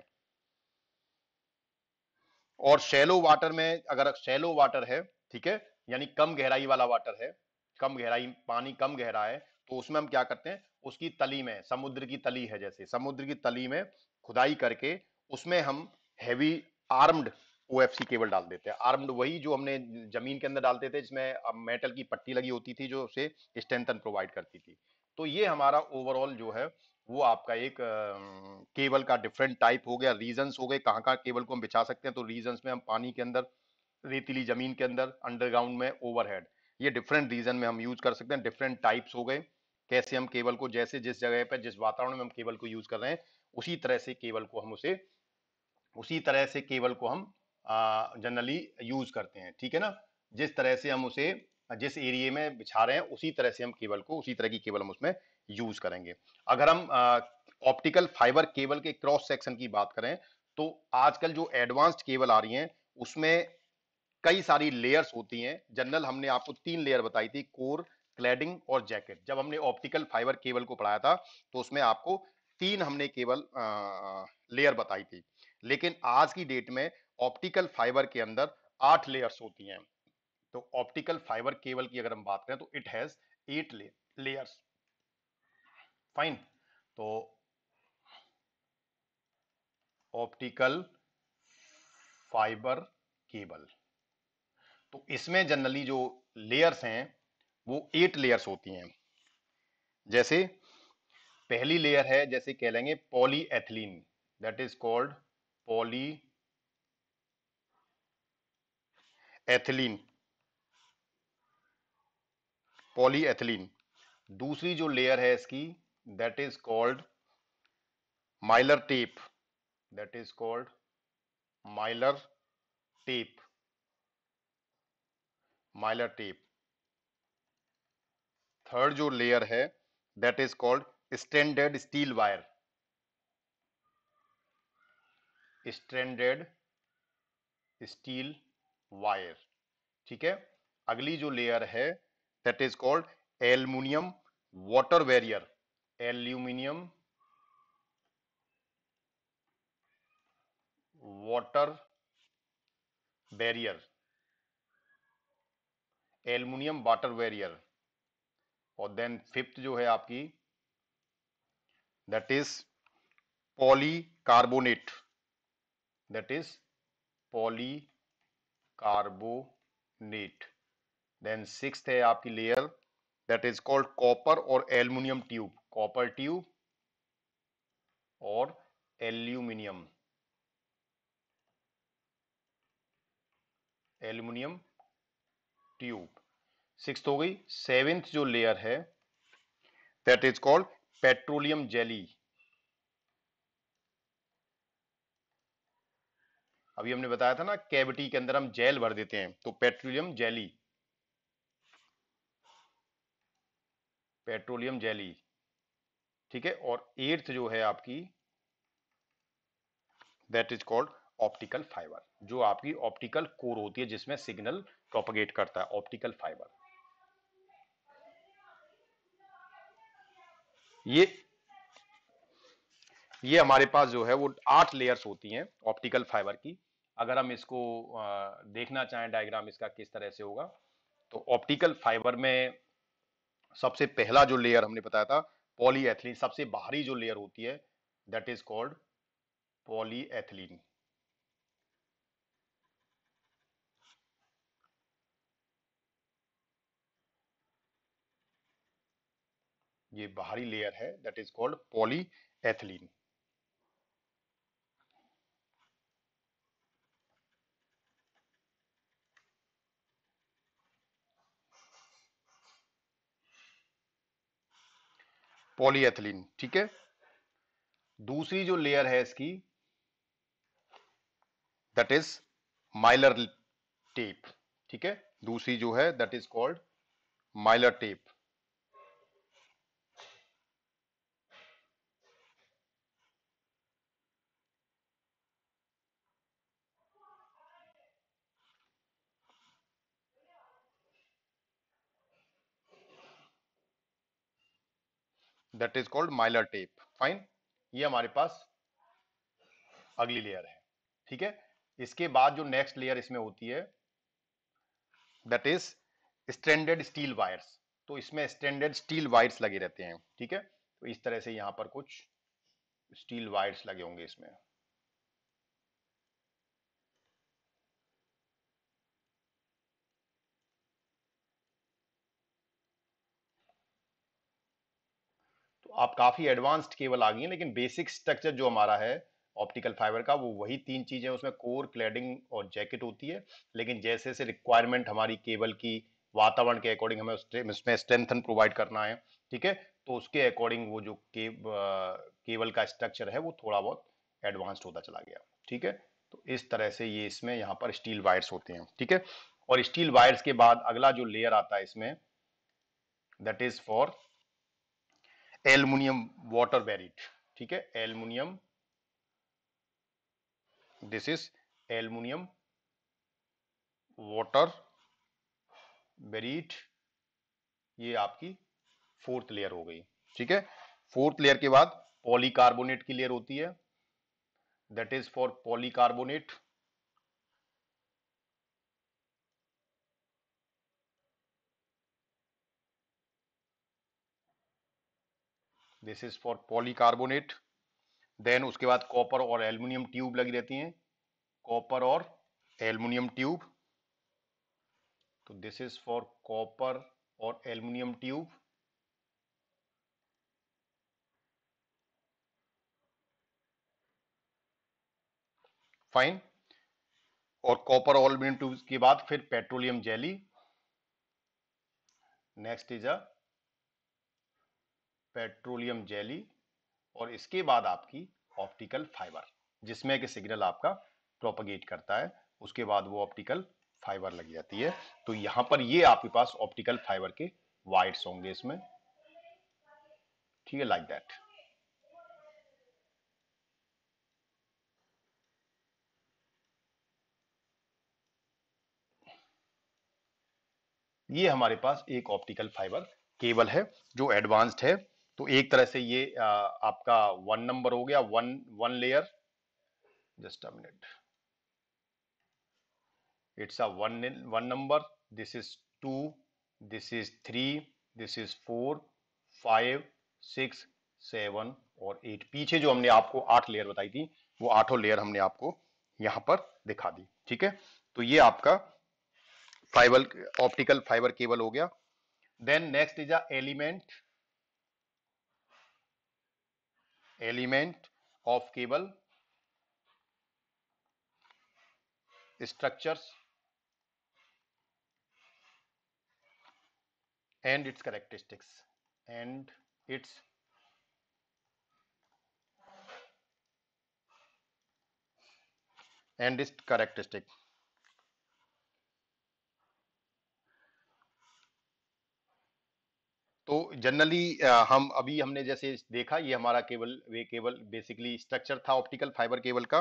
और शेलो वाटर में अगर शेलो वाटर है ठीक है यानी कम गहराई वाला वाटर है कम गहराई पानी कम गहरा है तो उसमें हम क्या करते हैं उसकी तली में समुद्र की तली है जैसे समुद्र की तली में खुदाई करके उसमें हम हैवी आर्म्ड ओ केबल डाल देते हैं आर्म्ड वही जो हमने जमीन के अंदर डालते थे जिसमें मेटल की पट्टी लगी होती थी जो उसे स्ट्रेंथन प्रोवाइड करती थी तो ये हमारा ओवरऑल जो है वो आपका एक केबल का डिफरेंट टाइप हो गया रीजन्स हो गए कहाँ कहाँ केबल को हम बिछा सकते हैं तो रीजन्स में हम पानी के अंदर रेतीली जमीन के अंदर अंडरग्राउंड में ओवरहेड ये डिफरेंट रीजन में हम यूज कर सकते हैं डिफरेंट टाइप्स हो गए कैसे हम केबल को जैसे जिस जगह पर जिस वातावरण में हम केबल को यूज कर रहे हैं उसी तरह से केबल को हम उसे उसी तरह से केबल को हम जनरली यूज करते हैं ठीक है ना जिस तरह से हम उसे जिस एरिए में बिछा रहे हैं उसी तरह से हम केबल को उसी तरह की केबल हम उसमें यूज करेंगे अगर हम ऑप्टिकल फाइबर केबल के क्रॉस सेक्शन की बात करें तो आजकल जो एडवांस्ड केबल आ रही हैं उसमें कई सारी लेयर्स होती हैं जनरल हमने आपको तीन लेयर बताई थी कोर क्लैडिंग और जैकेट जब हमने ऑप्टिकल फाइबर केबल को पढ़ाया था तो उसमें आपको तीन हमने केबल लेयर बताई थी लेकिन आज की डेट में ऑप्टिकल फाइबर के अंदर आठ लेयर्स होती हैं तो ऑप्टिकल फाइबर केबल की अगर हम बात करें तो it has eight layers fine तो ऑप्टिकल फाइबर केबल तो इसमें जनरली जो लेयर्स हैं वो एट लेयर्स होती हैं जैसे पहली लेयर है जैसे कह लेंगे poly ethylene that is called poly ethylene ethylene दूसरी जो लेयर है इसकी that is called Mylar tape that is called Mylar tape Mylar tape third जो लेयर है that is called standard steel wire standard steel wire ठीक है अगली जो लेयर है that is called aluminium water barrier aluminium water barrier aluminium water barrier और then fifth जो है आपकी that is polycarbonate that is polycarbonate then six है आपकी layer that is called copper और एल्यूमिनियम ट्यूब कॉपर ट्यूब और aluminium aluminium tube six हो गई सेवेंथ जो लेयर है that is called petroleum jelly अभी हमने बताया था ना कैविटी के अंदर हम जेल भर देते हैं तो पेट्रोलियम जेली पेट्रोलियम जेली ठीक है और एर्थ जो है आपकी that is called optical fibre जो आपकी ऑप्टिकल कोर होती है जिसमें सिग्नल प्रोपगेट करता है ऑप्टिकल फाइबर ये ये हमारे पास जो है वो आठ लेयर्स होती हैं ऑप्टिकल फाइबर की अगर हम इसको देखना चाहें डायग्राम इसका किस तरह से होगा तो ऑप्टिकल फाइबर में सबसे पहला जो लेयर हमने बताया था पॉलीएथिलीन सबसे बाहरी जो लेयर होती है दैट इज कॉल्ड पॉलीएथिलीन ये बाहरी लेयर है that is called polyethylene polyethylene ठीक है दूसरी जो लेयर है इसकी दट इज माइलर टेप ठीक है दूसरी जो है that is called Mylar tape that is called Mylar tape fine ये हमारे पास अगली लेयर है ठीक है इसके बाद जो नेक्स्ट लेयर इसमें होती है that is standard steel wires तो इसमें स्टैंडर्ड स्टील वायर्स लगे रहते हैं ठीक है तो इस तरह से यहां पर कुछ स्टील वायर्स लगे होंगे इसमें आप काफ़ी एडवांस्ड केबल आ गई हैं लेकिन बेसिक स्ट्रक्चर जो हमारा है ऑप्टिकल फाइबर का वो वही तीन चीज़ें उसमें कोर क्लैडिंग और जैकेट होती है लेकिन जैसे जैसे रिक्वायरमेंट हमारी केबल की वातावरण के अकॉर्डिंग हमें उसमें स्ट्रेंथन प्रोवाइड करना है ठीक है तो उसके अकॉर्डिंग वो जो केब केबल का स्ट्रक्चर है वो थोड़ा बहुत एडवांस्ड होता चला गया ठीक है तो इस तरह से ये इसमें यहाँ पर स्टील वायर्स होते हैं ठीक है और स्टील वायर्स के बाद अगला जो लेयर आता है इसमें that is for aluminium water barrier ठीक है aluminium this is aluminium water barrier ये आपकी फोर्थ लेयर हो गई ठीक है फोर्थ लेयर के बाद पॉलीकार्बोनेट की लेयर होती है that is for polycarbonate this is for polycarbonate then उसके बाद कॉपर और एल्यूमिनियम ट्यूब लगी रहती हैं कॉपर और एल्यूमिनियम ट्यूब तो दिस इज फॉर कॉपर और एल्यूमिनियम ट्यूब फाइन और कॉपर और एल्यूमिनियम ट्यूब के बाद फिर petroleum jelly next is a petroleum jelly और इसके बाद आपकी ऑप्टिकल फाइबर जिसमें कि सिग्नल आपका प्रोपगेट करता है उसके बाद वो ऑप्टिकल फाइबर लग जाती है तो यहां पर ये आपके पास ऑप्टिकल फाइबर के वाइड्स होंगे इसमें ठीक है लाइक दैट ये हमारे पास एक ऑप्टिकल फाइबर केबल है जो एडवांस्ड है तो एक तरह से ये आ, आपका वन नंबर हो गया one one layer just a minute it's a one one number this is two this is three this is four five six seven और एट पीछे जो हमने आपको आठ लेयर बताई थी वो आठों लेयर हमने आपको यहां पर दिखा दी ठीक है तो ये आपका फाइबर ऑप्टिकल फाइबर केबल हो गया then next is a element element of cable structures and its characteristics and its and its characteristic तो जनरली हम अभी हमने जैसे देखा ये हमारा केबल वे केबल बेसिकली स्ट्रक्चर था ऑप्टिकल फाइबर केबल का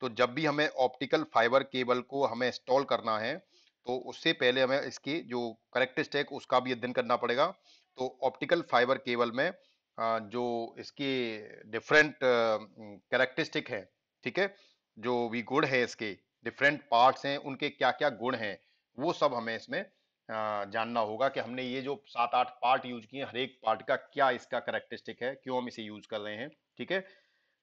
तो जब भी हमें ऑप्टिकल फाइबर केबल को हमें इंस्टॉल करना है तो उससे पहले हमें इसके जो करेक्टरिस्टिक उसका भी अध्ययन करना पड़ेगा तो ऑप्टिकल फाइबर केबल में जो इसके डिफरेंट करेक्टरिस्टिक है ठीक है जो भी गुण है इसके डिफरेंट पार्ट्स हैं उनके क्या क्या गुण हैं वो सब हमें इसमें जानना होगा कि हमने ये जो सात आठ पार्ट यूज किए हर एक पार्ट का क्या इसका करेक्टरिस्टिक है क्यों हम इसे यूज कर रहे हैं ठीक है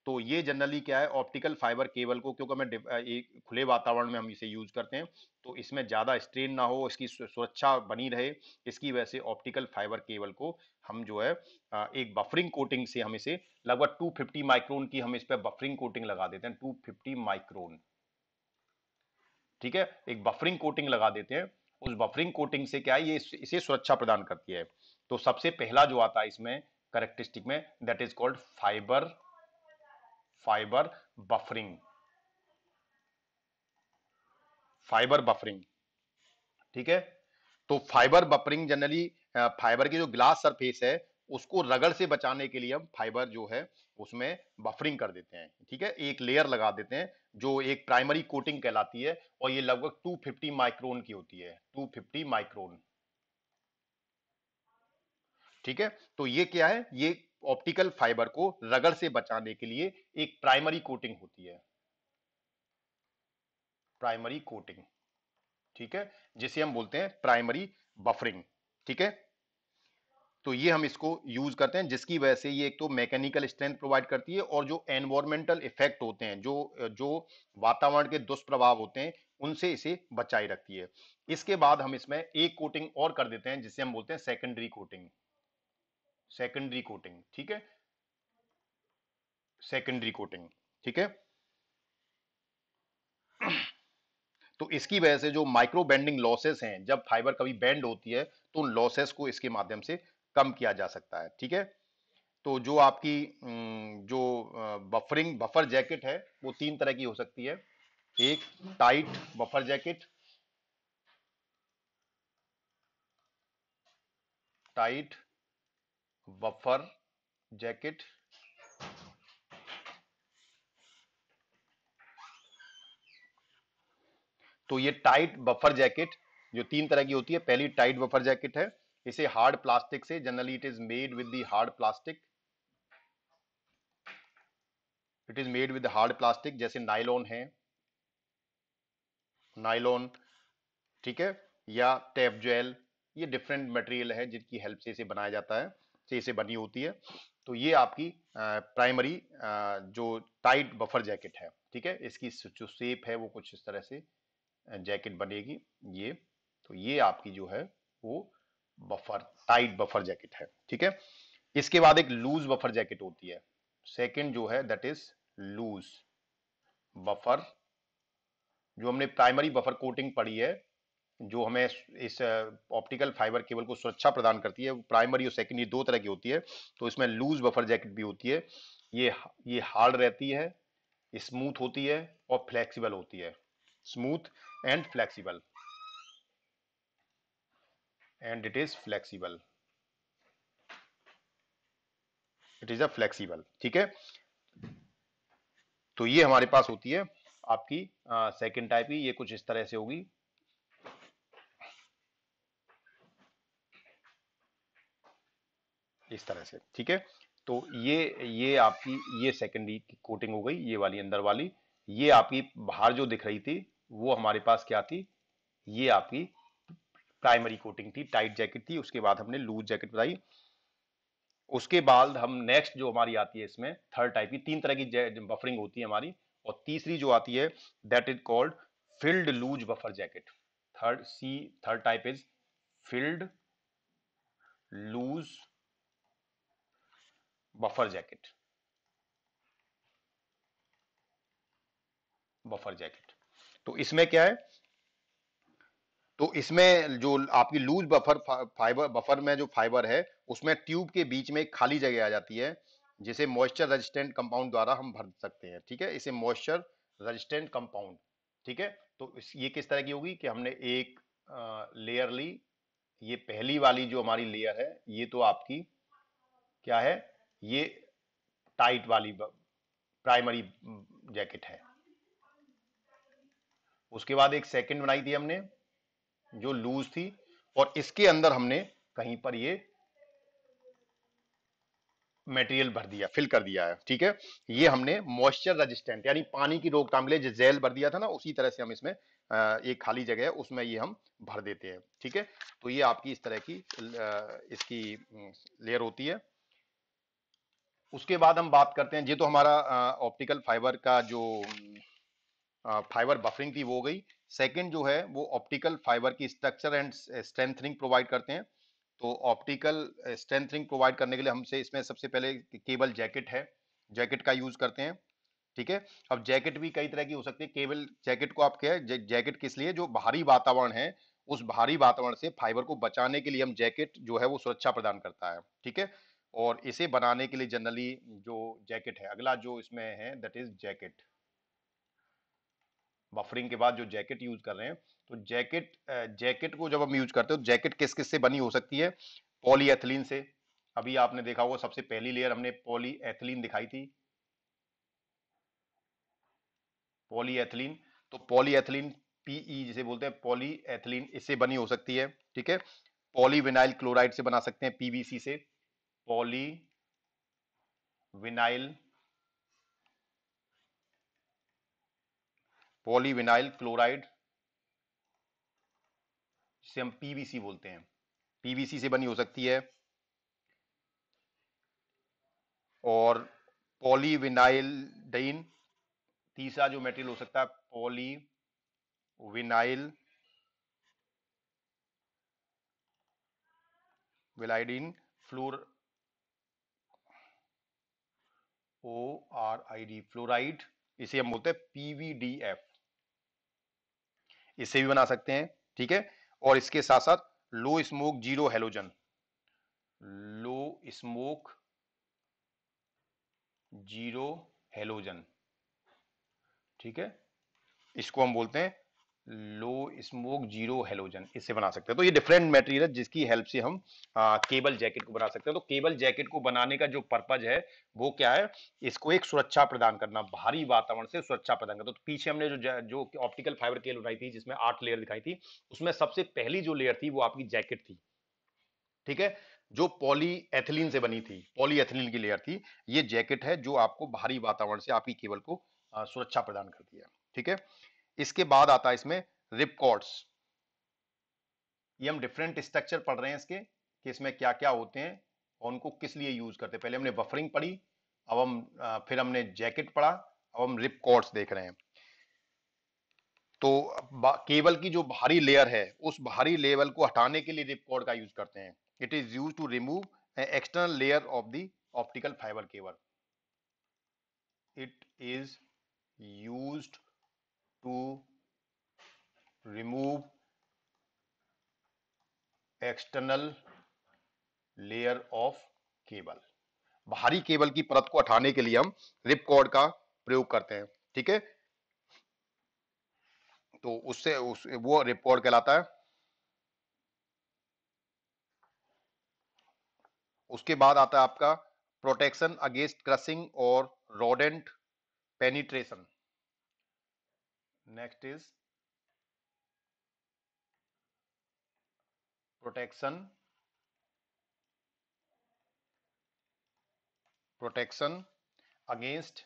तो ये जनरली क्या है ऑप्टिकल फाइबर केबल को क्योंकि हमें एक खुले वातावरण में हम इसे यूज करते हैं तो इसमें ज़्यादा स्ट्रेन ना हो इसकी सुरक्षा बनी रहे इसकी वजह से ऑप्टिकल फाइबर केबल को हम जो है एक बफरिंग कोटिंग से हम इसे लगभग 250 माइक्रोन की हम इस पर बफरिंग कोटिंग लगा देते हैं टू माइक्रोन ठीक है एक बफरिंग कोटिंग लगा देते हैं उस बफरिंग कोटिंग से क्या है ये इसे सुरक्षा प्रदान करती है तो सबसे पहला जो आता है इसमें करेक्टरिस्टिक में that is called fibre fibre buffering fibre buffering ठीक है तो फाइबर बफरिंग जनरली फाइबर की जो ग्लास सरफेस है उसको रगड़ से बचाने के लिए हम फाइबर जो है उसमें बफरिंग कर देते हैं ठीक है एक लेयर लगा देते हैं जो एक प्राइमरी कोटिंग कहलाती है और ये लगभग 250 माइक्रोन की होती है 250 माइक्रोन ठीक है तो ये क्या है ये ऑप्टिकल फाइबर को रगड़ से बचाने के लिए एक प्राइमरी कोटिंग होती है प्राइमरी कोटिंग ठीक है जिसे हम बोलते हैं प्राइमरी बफरिंग ठीक है तो ये हम इसको यूज करते हैं जिसकी वजह से ये एक तो मैकेनिकल स्ट्रेंथ प्रोवाइड करती है और जो एनवायरमेंटल इफेक्ट होते हैं जो जो वातावरण के दुष्प्रभाव होते हैं उनसे इसे बचाए रखती है इसके बाद हम इसमें एक कोटिंग और कर देते हैं जिसे हम बोलते हैं सेकेंडरी कोटिंग सेकेंडरी कोटिंग ठीक है सेकेंडरी कोटिंग ठीक है तो इसकी वजह से जो माइक्रो बेंडिंग लॉसेस हैं जब फाइबर कभी बेंड होती है तो उन लॉसेस को इसके माध्यम से कम किया जा सकता है ठीक है तो जो आपकी जो बफरिंग बफर जैकेट है वो तीन तरह की हो सकती है एक tight buffer jacket tight buffer jacket तो ये टाइट बफर जैकेट जो तीन तरह की होती है पहली टाइट बफर जैकेट है इसे हार्ड प्लास्टिक से generally it is made with hard plastic it is made with hard plastic जैसे नाइलॉन है नाइलॉन ठीक है या टेप जेल ये डिफरेंट मटेरियल है जिनकी हेल्प से इसे बनाया जाता है से इसे बनी होती है तो ये आपकी प्राइमरी जो टाइट बफर जैकेट है ठीक है इसकी जो सेप है वो कुछ इस तरह से जैकेट बनेगी ये तो ये आपकी जो है वो बफर टाइट बफर जैकेट है ठीक है इसके बाद एक लूज बफर जैकेट होती है सेकेंड जो है दैट इज लूज बफर जो हमने प्राइमरी बफर कोटिंग पढ़ी है जो हमें इस ऑप्टिकल फाइबर केबल को सुरक्षा प्रदान करती है प्राइमरी और सेकेंड ये दो तरह की होती है तो इसमें लूज बफर जैकेट भी होती है ये ये हार्ड रहती है स्मूथ होती है और फ्लेक्सिबल होती है smooth and flexible and it is flexible it is a flexible ठीक है तो ये हमारे पास होती है आपकी सेकेंड टाइप की ये कुछ इस तरह से होगी इस तरह से ठीक है तो ये ये आपकी ये सेकेंडरी की कोटिंग हो गई ये वाली अंदर वाली ये आपकी बाहर जो दिख रही थी वो हमारे पास क्या थी ये आपकी प्राइमरी कोटिंग थी टाइट जैकेट थी उसके बाद हमने लूज जैकेट बताई उसके बाद हम नेक्स्ट जो हमारी आती है इसमें थर्ड टाइप की तीन तरह की बफरिंग होती है हमारी और तीसरी जो आती है that is called filled loose buffer jacket third सी third type is filled loose buffer jacket buffer jacket तो इसमें क्या है तो इसमें जो आपकी लूज बफर फाइबर बफर में जो फाइबर है उसमें ट्यूब के बीच में एक खाली जगह आ जाती है जिसे मॉइस्चर रेजिस्टेंट कंपाउंड द्वारा हम भर सकते हैं ठीक है इसे मॉइस्चर रेजिस्टेंट कंपाउंड ठीक है तो ये किस तरह की होगी कि हमने एक लेयर ली ये पहली वाली जो हमारी लेयर है ये तो आपकी क्या है ये टाइट वाली प्राइमरी जैकेट है उसके बाद एक सेकंड बनाई थी हमने जो लूज थी और इसके अंदर हमने कहीं पर ये मटेरियल भर दिया फिल कर दिया है ठीक है ये हमने मॉइस्चर रेजिस्टेंट यानी पानी की रोकथाम के लिए जेल भर दिया था ना उसी तरह से हम इसमें एक खाली जगह है उसमें ये हम भर देते हैं ठीक है तो ये आपकी इस तरह की इसकी लेयर होती है उसके बाद हम बात करते हैं ये तो हमारा ऑप्टिकल फाइबर का जो फाइबर बफरिंग थी वो गई सेकंड जो है वो ऑप्टिकल फाइबर की स्ट्रक्चर एंड स्ट्रेंथनिंग प्रोवाइड करते हैं तो ऑप्टिकल स्ट्रेंथनिंग प्रोवाइड करने के लिए हमसे इसमें सबसे पहले केबल जैकेट है जैकेट का यूज़ करते हैं ठीक है अब जैकेट भी कई तरह की हो सकती है केबल जैकेट को आप क्या है जैकेट किस लिए जो भारी वातावरण है उस भारी वातावरण से फाइबर को बचाने के लिए हम जैकेट जो है वो सुरक्षा प्रदान करता है ठीक है और इसे बनाने के लिए जनरली जो जैकेट है अगला जो इसमें है दैट इज जैकेट बफरिंग के बाद जो जैकेट यूज कर रहे हैं तो जैकेट जैकेट को जब हम यूज करते हैं जैकेट तो किस किस से बनी हो सकती है पॉलीएथिलीन से अभी आपने देखा होगा सबसे पहली लेयर हमने पॉलीएथिलीन दिखाई थी पॉलीएथिलीन तो पॉलीएथिलीन पीई e जिसे बोलते हैं पॉलीएथिलीन इससे बनी हो सकती है ठीक है पॉलीविनाइल क्लोराइड से बना सकते हैं पीवीसी से पॉली विनाइल पॉलीविनाइल क्लोराइड जिसे हम पीवीसी बोलते हैं पीवीसी से बनी हो सकती है और डाइन तीसरा जो मेटेरियल हो सकता है vinyl vinylidene fluor O R I D fluoride इसे हम बोलते हैं पीवीडीएफ इसे भी बना सकते हैं ठीक है और इसके साथ साथ low smoke zero halogen low smoke zero halogen ठीक है इसको हम बोलते हैं लो स्मोक जीरो हेलोजन इससे बना सकते हैं तो ये डिफरेंट मटेरियल जिसकी हेल्प से हम आ, केबल जैकेट को बना सकते हैं तो केबल जैकेट को बनाने का जो पर्पज है वो क्या है इसको एक सुरक्षा प्रदान करना भारी वातावरण से सुरक्षा प्रदान करना तो, तो पीछे हमने जो जो ऑप्टिकल फाइबर केल बनाई थी जिसमें आठ लेयर दिखाई थी उसमें सबसे पहली जो लेयर थी वो आपकी जैकेट थी ठीक है जो पॉलीएथिलीन से बनी थी पॉलीएथिलीन की लेयर थी ये जैकेट है जो आपको भारी वातावरण से आपकी केबल को सुरक्षा प्रदान करती है ठीक है इसके बाद आता है इसमें रिपकॉर्ड्स ये हम डिफरेंट स्ट्रक्चर पढ़ रहे हैं इसके कि इसमें क्या क्या होते हैं और उनको किस लिए यूज करते हैं पहले हमने बफरिंग पढ़ी अब हम फिर हमने जैकेट पढ़ा अब हम रिपकॉर्ड्स देख रहे हैं तो केबल की जो भारी लेयर है उस भारी लेवल को हटाने के लिए रिपकॉर्ड का यूज करते हैं it is use to remove external layer of the optical fibre cable it is used to remove external layer of cable बाहरी केबल की परत को हटाने के लिए हम रिप कॉर्ड का प्रयोग करते हैं ठीक है तो उससे उस, वो रिप कॉर्ड कहलाता है उसके बाद आता है आपका प्रोटेक्शन अगेंस्ट क्रसिंग और rodent penetration next is protection protection against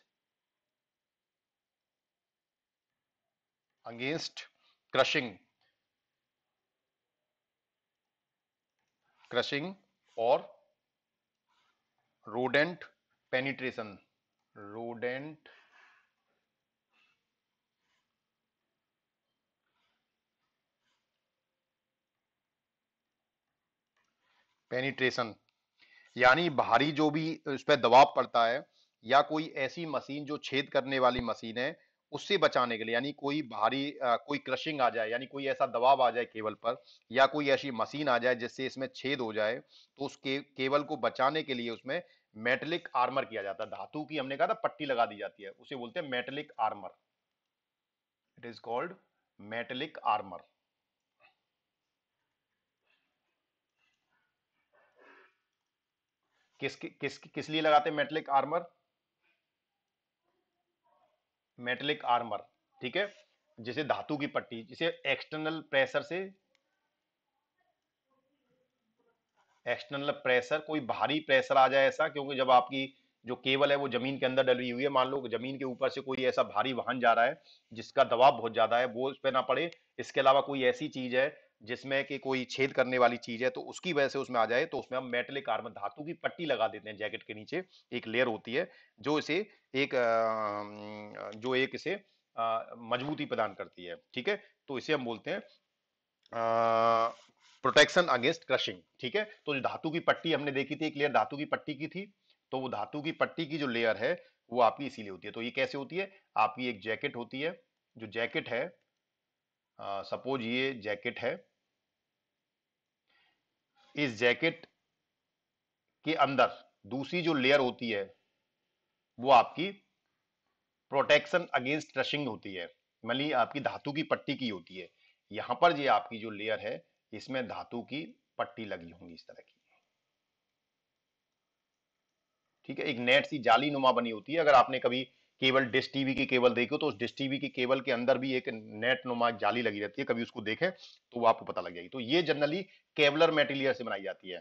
against crushing crushing or rodent penetration rodent penetration यानी भारी जो भी उस पर दबाव पड़ता है या कोई ऐसी मशीन जो छेद करने वाली मशीन है उससे बचाने के लिए यानी कोई भारी आ, कोई क्रशिंग आ जाए यानी कोई ऐसा दबाव आ जाए केवल पर या कोई ऐसी मशीन आ जाए जिससे इसमें छेद हो जाए तो उस के, केबल को बचाने के लिए उसमें मेटलिक आर्मर किया जाता है धातु की हमने कहा था पट्टी लगा दी जाती है उसे बोलते हैं metallic armour it is called metallic armour किस किस किस लिए लगाते हैं मेटलिक आर्मर मेटलिक आर्मर ठीक है जिसे धातु की पट्टी जिसे एक्सटर्नल प्रेशर से एक्सटर्नल प्रेशर कोई भारी प्रेशर आ जाए ऐसा क्योंकि जब आपकी जो केबल है वो जमीन के अंदर डली हुई है मान लो जमीन के ऊपर से कोई ऐसा भारी वाहन जा रहा है जिसका दबाव बहुत ज्यादा है वो उस पर ना पड़े इसके अलावा कोई ऐसी चीज है जिसमें कि कोई छेद करने वाली चीज है तो उसकी वजह से उसमें आ जाए तो उसमें हम मेटलिक कार्बन धातु की पट्टी लगा देते हैं जैकेट के नीचे एक लेयर होती है जो इसे एक जो एक इसे मजबूती प्रदान करती है ठीक है तो इसे हम बोलते हैं प्रोटेक्शन अगेंस्ट क्रशिंग ठीक है तो जो धातु की पट्टी हमने देखी थी एक लेयर धातु की पट्टी की थी तो वो धातु की पट्टी की जो लेयर है वो आपकी इसीलिए होती है तो ये कैसे होती है आपकी एक जैकेट होती है जो जैकेट है सपोज ये जैकेट है इस जैकेट के अंदर दूसरी जो लेयर होती है वो आपकी प्रोटेक्शन अगेंस्ट क्रशिंग होती है मनी मतलब आपकी धातु की पट्टी की होती है यहां पर ये आपकी जो लेयर है इसमें धातु की पट्टी लगी होंगी इस तरह की ठीक है एक नेट सी जाली नुमा बनी होती है अगर आपने कभी केवल डिश टीवी की केबल देखो तो उस डिश टीवी की केबल के अंदर भी एक नेट नुमा जाली लगी रहती है कभी उसको देखें तो वो आपको पता लग जाएगी तो ये जनरली केवलर मेटेरियल से बनाई जाती है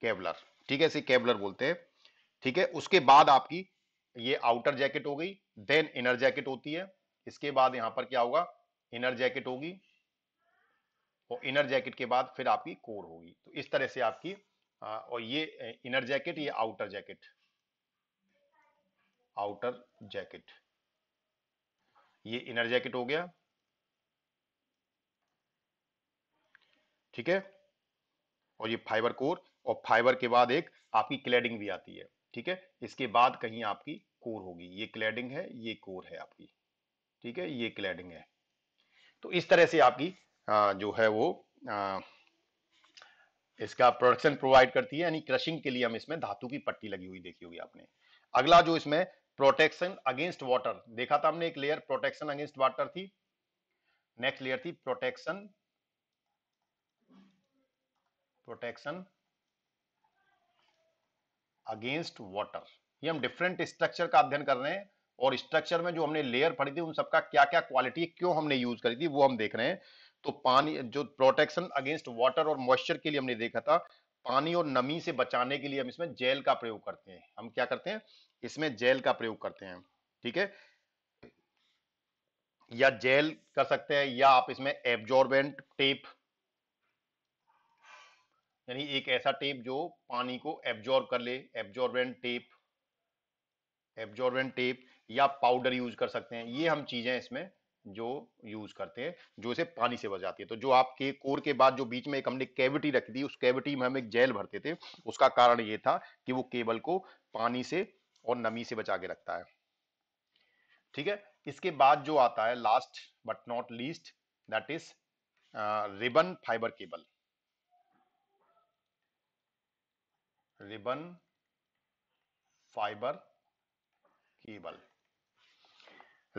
केवलर ठीक है इसे केवलर बोलते हैं ठीक है उसके बाद आपकी ये आउटर जैकेट हो गई देन इनर जैकेट होती है इसके बाद यहां पर क्या होगा इनर जैकेट होगी और इनर जैकेट के बाद फिर आपकी कोर होगी तो इस तरह से आपकी और ये इनर जैकेट ये आउटर जैकेट आउटर जैकेट ये इनर जैकेट हो गया ठीक है और ये फाइबर कोर और फाइबर के बाद एक आपकी क्लैडिंग भी आती है ठीक है इसके बाद कहीं आपकी कोर होगी ये क्लैडिंग है ये कोर है आपकी ठीक है ये क्लैडिंग है तो इस तरह से आपकी आ, जो है वो आ, इसका प्रोडक्शन प्रोवाइड करती है यानी क्रशिंग के लिए हम इसमें धातु की पट्टी लगी हुई देखी होगी आपने अगला जो इसमें प्रोटेक्शन अगेंस्ट वाटर देखा था हमने एक लेयर प्रोटेक्शन अगेंस्ट वाटर थी नेक्स्ट लेयर थी प्रोटेक्शन प्रोटेक्शन अगेंस्ट वाटर ये हम डिफरेंट स्ट्रक्चर का अध्ययन कर रहे हैं और स्ट्रक्चर में जो हमने लेयर पढ़ी थी उन सबका क्या क्या क्वालिटी क्यों हमने यूज करी थी वो हम देख रहे हैं तो पानी जो प्रोटेक्शन अगेंस्ट वाटर और मॉइस्चर के लिए हमने देखा था पानी और नमी से बचाने के लिए हम इसमें जेल का प्रयोग करते हैं हम क्या करते हैं इसमें जेल का प्रयोग करते हैं ठीक है या जेल कर सकते हैं या आप इसमें एब्जॉर्बेंट टेप यानी एक ऐसा टेप जो पानी को एब्जॉर्ब कर ले एब्जॉर्बेंट टेप एब्जॉर्बेंट टेप या पाउडर यूज कर सकते हैं ये हम चीजें इसमें जो यूज करते हैं जो इसे पानी से बचाती है तो जो आपके कोर के बाद जो बीच में एक हमने कैविटी रखी थी उस कैविटी में हम एक जेल भरते थे उसका कारण ये था कि वो केबल को पानी से और नमी से बचा के रखता है ठीक है इसके बाद जो आता है last but not least that is ribbon fibre cable ribbon fibre cable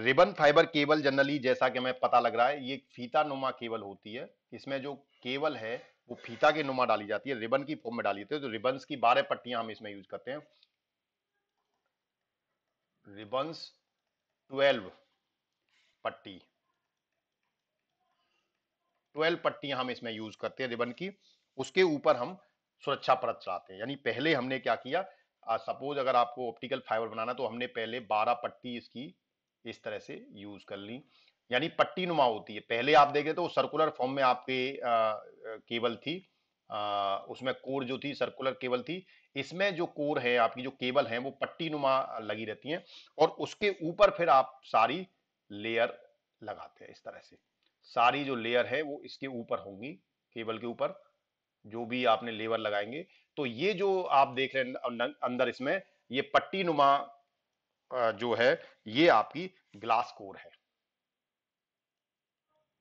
ribbon fibre cable generally जैसा कि हमें पता लग रहा है ये फीता नुमा केबल होती है इसमें जो केबल है वो फीता के नुमा डाली जाती है रिबन की फॉर्म में डाली जाती है तो रिबन की बारह पट्टियां हम इसमें यूज करते हैं रिबन्स ट्वेल्व पट्टी ट्वेल्व पट्टियां हम इसमें यूज करते हैं रिबन की उसके ऊपर हम सुरक्षा परत चलाते हैं यानी पहले हमने क्या किया सपोज अगर आपको ऑप्टिकल फाइबर बनाना तो हमने पहले 12 पट्टी इसकी इस तरह से यूज कर ली यानी पट्टी नुमा होती है पहले आप देखें तो सर्कुलर फॉर्म में आपके केबल थी उसमें कोर जो थी सर्कुलर केबल थी इसमें जो कोर है आपकी जो केबल है वो पट्टी नुमा लगी रहती है और उसके ऊपर फिर आप सारी लेयर लगाते हैं इस तरह से सारी जो लेयर है वो इसके ऊपर होंगी केबल के ऊपर जो भी आपने लेवर लगाएंगे तो ये जो आप देख रहे हैं अंदर इसमें ये पट्टी नुमा जो है ये आपकी ग्लास कोर है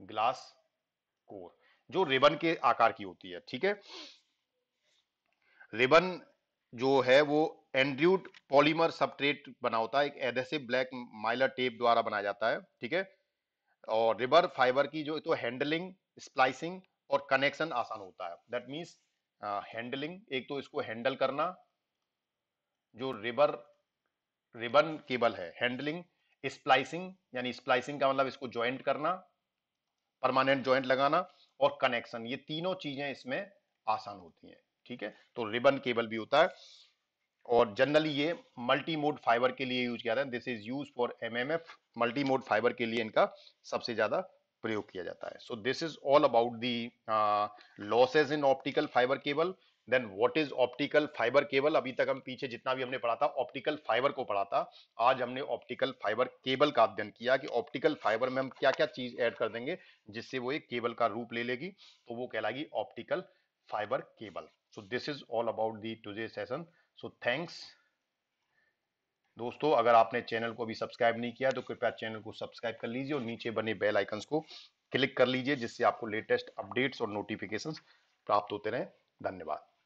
ग्लास कोर जो रिबन के आकार की होती है ठीक है रिबन जो है वो एंड्रूड पॉलीमर सबट्रेट बना होता है एक एडेसिव ब्लैक माइलर टेप द्वारा बनाया जाता है ठीक है और रिबर फाइबर की जो तो हैंडलिंग स्प्लाइसिंग और कनेक्शन आसान होता है दैट मीन्स हैंडलिंग एक तो इसको हैंडल करना जो रिबर रिबन केबल है हैंडलिंग स्प्लाइसिंग यानी स्प्लाइसिंग का मतलब इसको ज्वाइंट करना परमानेंट ज्वाइंट लगाना और कनेक्शन ये तीनों चीजें इसमें आसान होती हैं ठीक है तो रिबन केबल भी होता है और जनरली ये मल्टी मोड फाइबर के लिए यूज किया जाता है this is use for M M F multi mode fibre के लिए इनका सबसे ज्यादा प्रयोग किया जाता है so this is all about the losses in optical fibre cable then what is optical fibre cable अभी तक हम पीछे जितना भी हमने पढ़ा था ऑप्टिकल फाइबर को पढ़ा था आज हमने ऑप्टिकल फाइबर केबल का अध्ययन किया कि ऑप्टिकल फाइबर में हम क्या क्या चीज ऐड कर देंगे जिससे वो एक केबल का रूप ले लेगी तो वो कहलाएगी optical fibre cable so this is all about the today session so thanks दोस्तों अगर आपने चैनल को अभी सब्सक्राइब नहीं किया तो कृपया चैनल को सब्सक्राइब कर लीजिए और नीचे बने बेल आइकन्स को क्लिक कर लीजिए जिससे आपको लेटेस्ट अपडेट्स और नोटिफिकेशंस प्राप्त होते रहें धन्यवाद